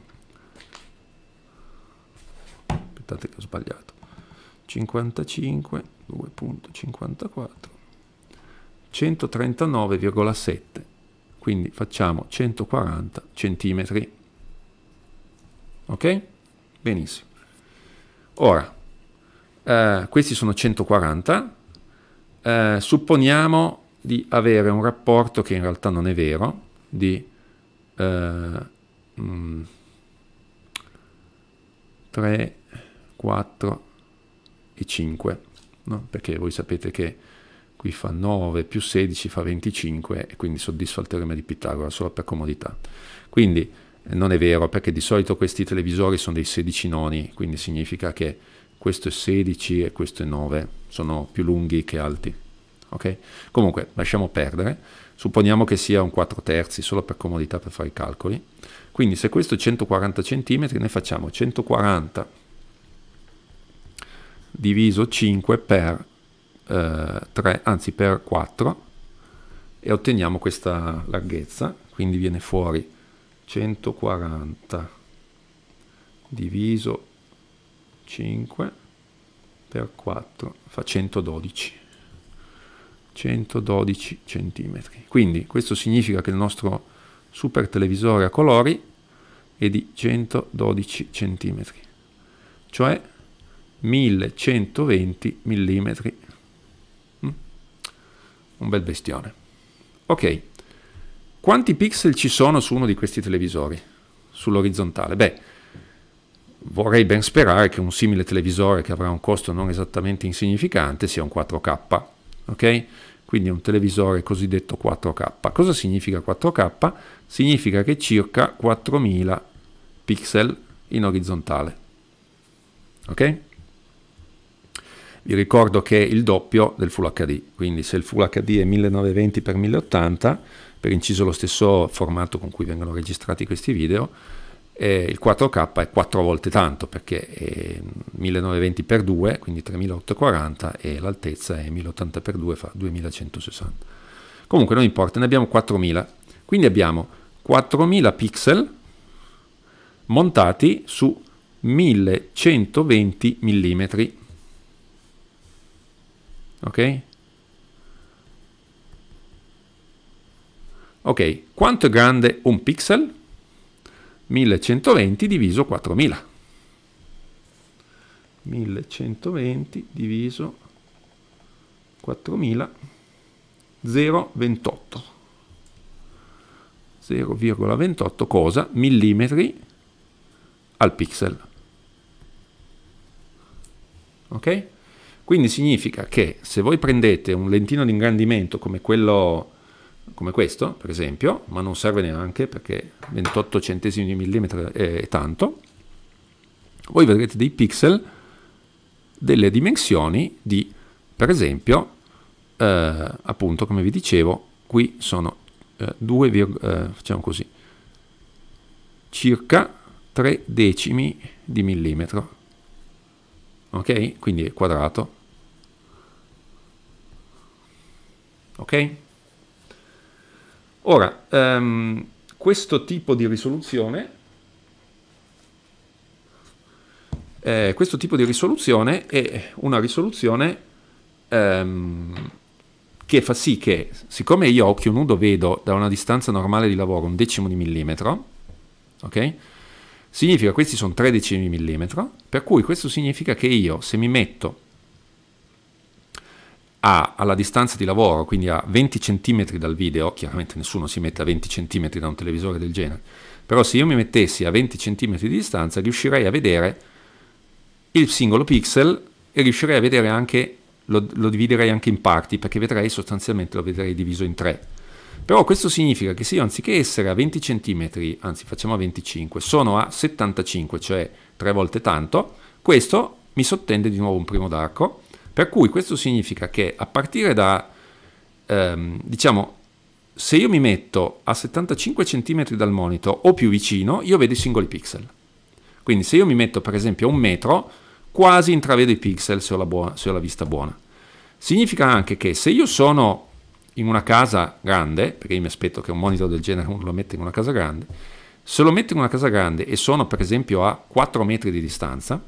aspettate che ho sbagliato 55 2.54 139,7 quindi facciamo 140 centimetri ok benissimo ora eh, questi sono 140 eh, supponiamo di avere un rapporto che in realtà non è vero di eh, mh, 3 4 e 5 no? perché voi sapete che qui fa 9 più 16 fa 25 e quindi soddisfa il teorema di Pitagora solo per comodità. Quindi eh, non è vero perché di solito questi televisori sono dei 16 noni, quindi significa che questo è 16 e questo è 9, sono più lunghi che alti. Okay? Comunque lasciamo perdere, supponiamo che sia un 4 terzi solo per comodità per fare i calcoli. Quindi se questo è 140 cm ne facciamo 140 diviso 5 per, eh, 3, anzi per 4 e otteniamo questa larghezza, quindi viene fuori 140 diviso 5 per 4 fa 112 112 centimetri. Quindi questo significa che il nostro super televisore a colori è di 112 centimetri, cioè 1120 mm. Un bel bestione. Ok, quanti pixel ci sono su uno di questi televisori? Sull'orizzontale? Beh, vorrei ben sperare che un simile televisore che avrà un costo non esattamente insignificante sia un 4K, ok? Quindi un televisore cosiddetto 4K. Cosa significa 4K? Significa che circa 4000 pixel in orizzontale. Ok? Vi ricordo che è il doppio del Full HD, quindi se il Full HD è 1920x1080, per inciso lo stesso formato con cui vengono registrati questi video, eh, il 4K è 4 volte tanto perché è 1920x2, quindi 3840 e l'altezza è 1080x2, fa 2160. Comunque non importa, ne abbiamo 4000. Quindi abbiamo 4000 pixel montati su 1120 mm Ok? Ok, quanto è grande un pixel? 1120 diviso 4000. 1120 diviso 4000, 0,28. 0,28 cosa? Millimetri al pixel. Ok? Quindi significa che se voi prendete un lentino di ingrandimento come quello come questo, per esempio, ma non serve neanche perché 28 centesimi di millimetro è tanto, voi vedrete dei pixel delle dimensioni di, per esempio, eh, appunto, come vi dicevo, qui sono eh, 2, eh, facciamo così, circa 3 decimi di millimetro ok? Quindi è quadrato, ok? Ora, um, questo tipo di risoluzione, eh, questo tipo di risoluzione è una risoluzione um, che fa sì che, siccome io a occhio nudo vedo da una distanza normale di lavoro un decimo di millimetro, ok? Significa questi sono 13 mm, per cui questo significa che io se mi metto a, alla distanza di lavoro, quindi a 20 cm dal video, chiaramente nessuno si mette a 20 cm da un televisore del genere, però se io mi mettessi a 20 cm di distanza riuscirei a vedere il singolo pixel e riuscirei a vedere anche, lo, lo dividerei anche in parti, perché vedrei sostanzialmente lo vedrei diviso in tre però questo significa che se io anziché essere a 20 cm, anzi facciamo a 25, sono a 75, cioè tre volte tanto, questo mi sottende di nuovo un primo d'arco, per cui questo significa che a partire da, ehm, diciamo, se io mi metto a 75 cm dal monitor o più vicino, io vedo i singoli pixel. Quindi se io mi metto per esempio a un metro, quasi intravedo i pixel se ho la, buona, se ho la vista buona. Significa anche che se io sono in una casa grande, perché io mi aspetto che un monitor del genere uno lo metta in una casa grande, se lo metto in una casa grande e sono per esempio a 4 metri di distanza,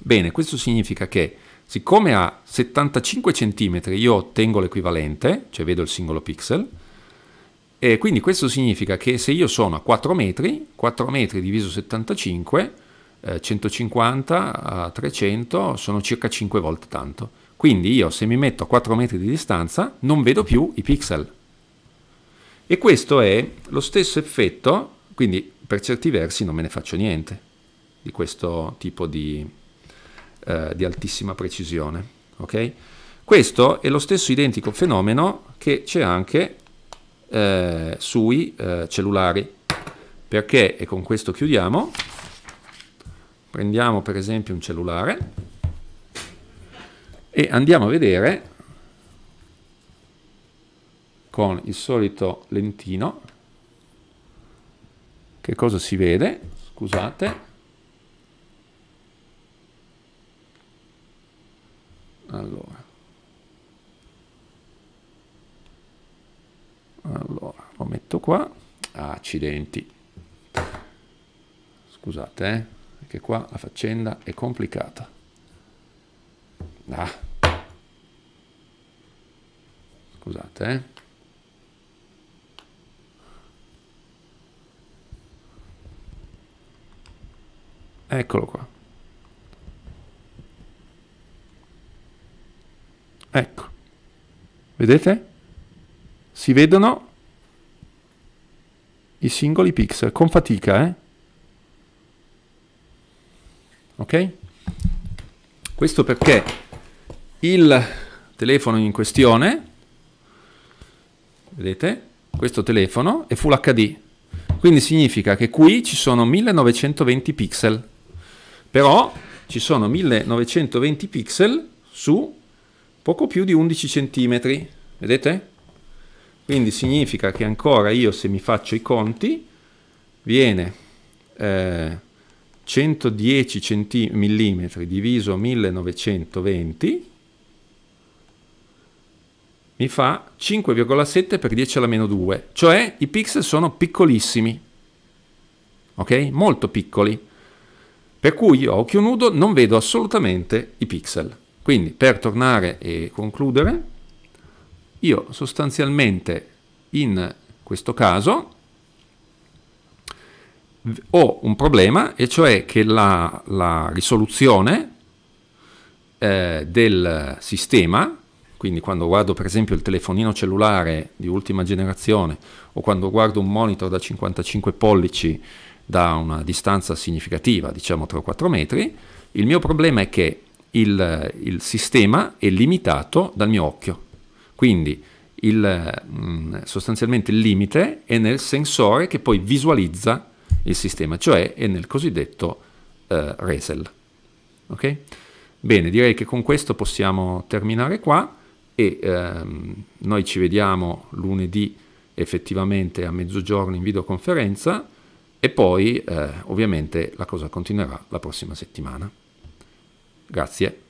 bene, questo significa che siccome a 75 cm io ottengo l'equivalente, cioè vedo il singolo pixel, e quindi questo significa che se io sono a 4 metri, 4 metri diviso 75, eh, 150 a 300 sono circa 5 volte tanto. Quindi io se mi metto a 4 metri di distanza non vedo più i pixel. E questo è lo stesso effetto, quindi per certi versi non me ne faccio niente di questo tipo di, eh, di altissima precisione. Okay? Questo è lo stesso identico fenomeno che c'è anche eh, sui eh, cellulari. Perché, e con questo chiudiamo, prendiamo per esempio un cellulare, e andiamo a vedere con il solito lentino che cosa si vede scusate allora allora lo metto qua accidenti scusate eh, perché qua la faccenda è complicata ah Scusate, eh. Eccolo qua. Ecco. Vedete? Si vedono i singoli pixel con fatica, eh? Ok? Questo perché il telefono in questione vedete, questo telefono è Full HD, quindi significa che qui ci sono 1920 pixel, però ci sono 1920 pixel su poco più di 11 centimetri, vedete? Quindi significa che ancora io se mi faccio i conti viene eh, 110 mm diviso 1920 mi fa 5,7 per 10 alla meno 2, cioè i pixel sono piccolissimi, ok? Molto piccoli, per cui io a occhio nudo non vedo assolutamente i pixel. Quindi per tornare e concludere, io sostanzialmente in questo caso ho un problema e cioè che la, la risoluzione eh, del sistema quindi quando guardo per esempio il telefonino cellulare di ultima generazione o quando guardo un monitor da 55 pollici da una distanza significativa, diciamo 3-4 o metri, il mio problema è che il, il, sistema è limitato dal mio occhio. Quindi il, mm, sostanzialmente il limite è nel sensore che poi visualizza il sistema, cioè è nel cosiddetto eh, RESEL. Okay? Bene, direi che con questo possiamo terminare qua e ehm, noi ci vediamo lunedì effettivamente a mezzogiorno in videoconferenza e poi eh, ovviamente la cosa continuerà la prossima settimana. Grazie.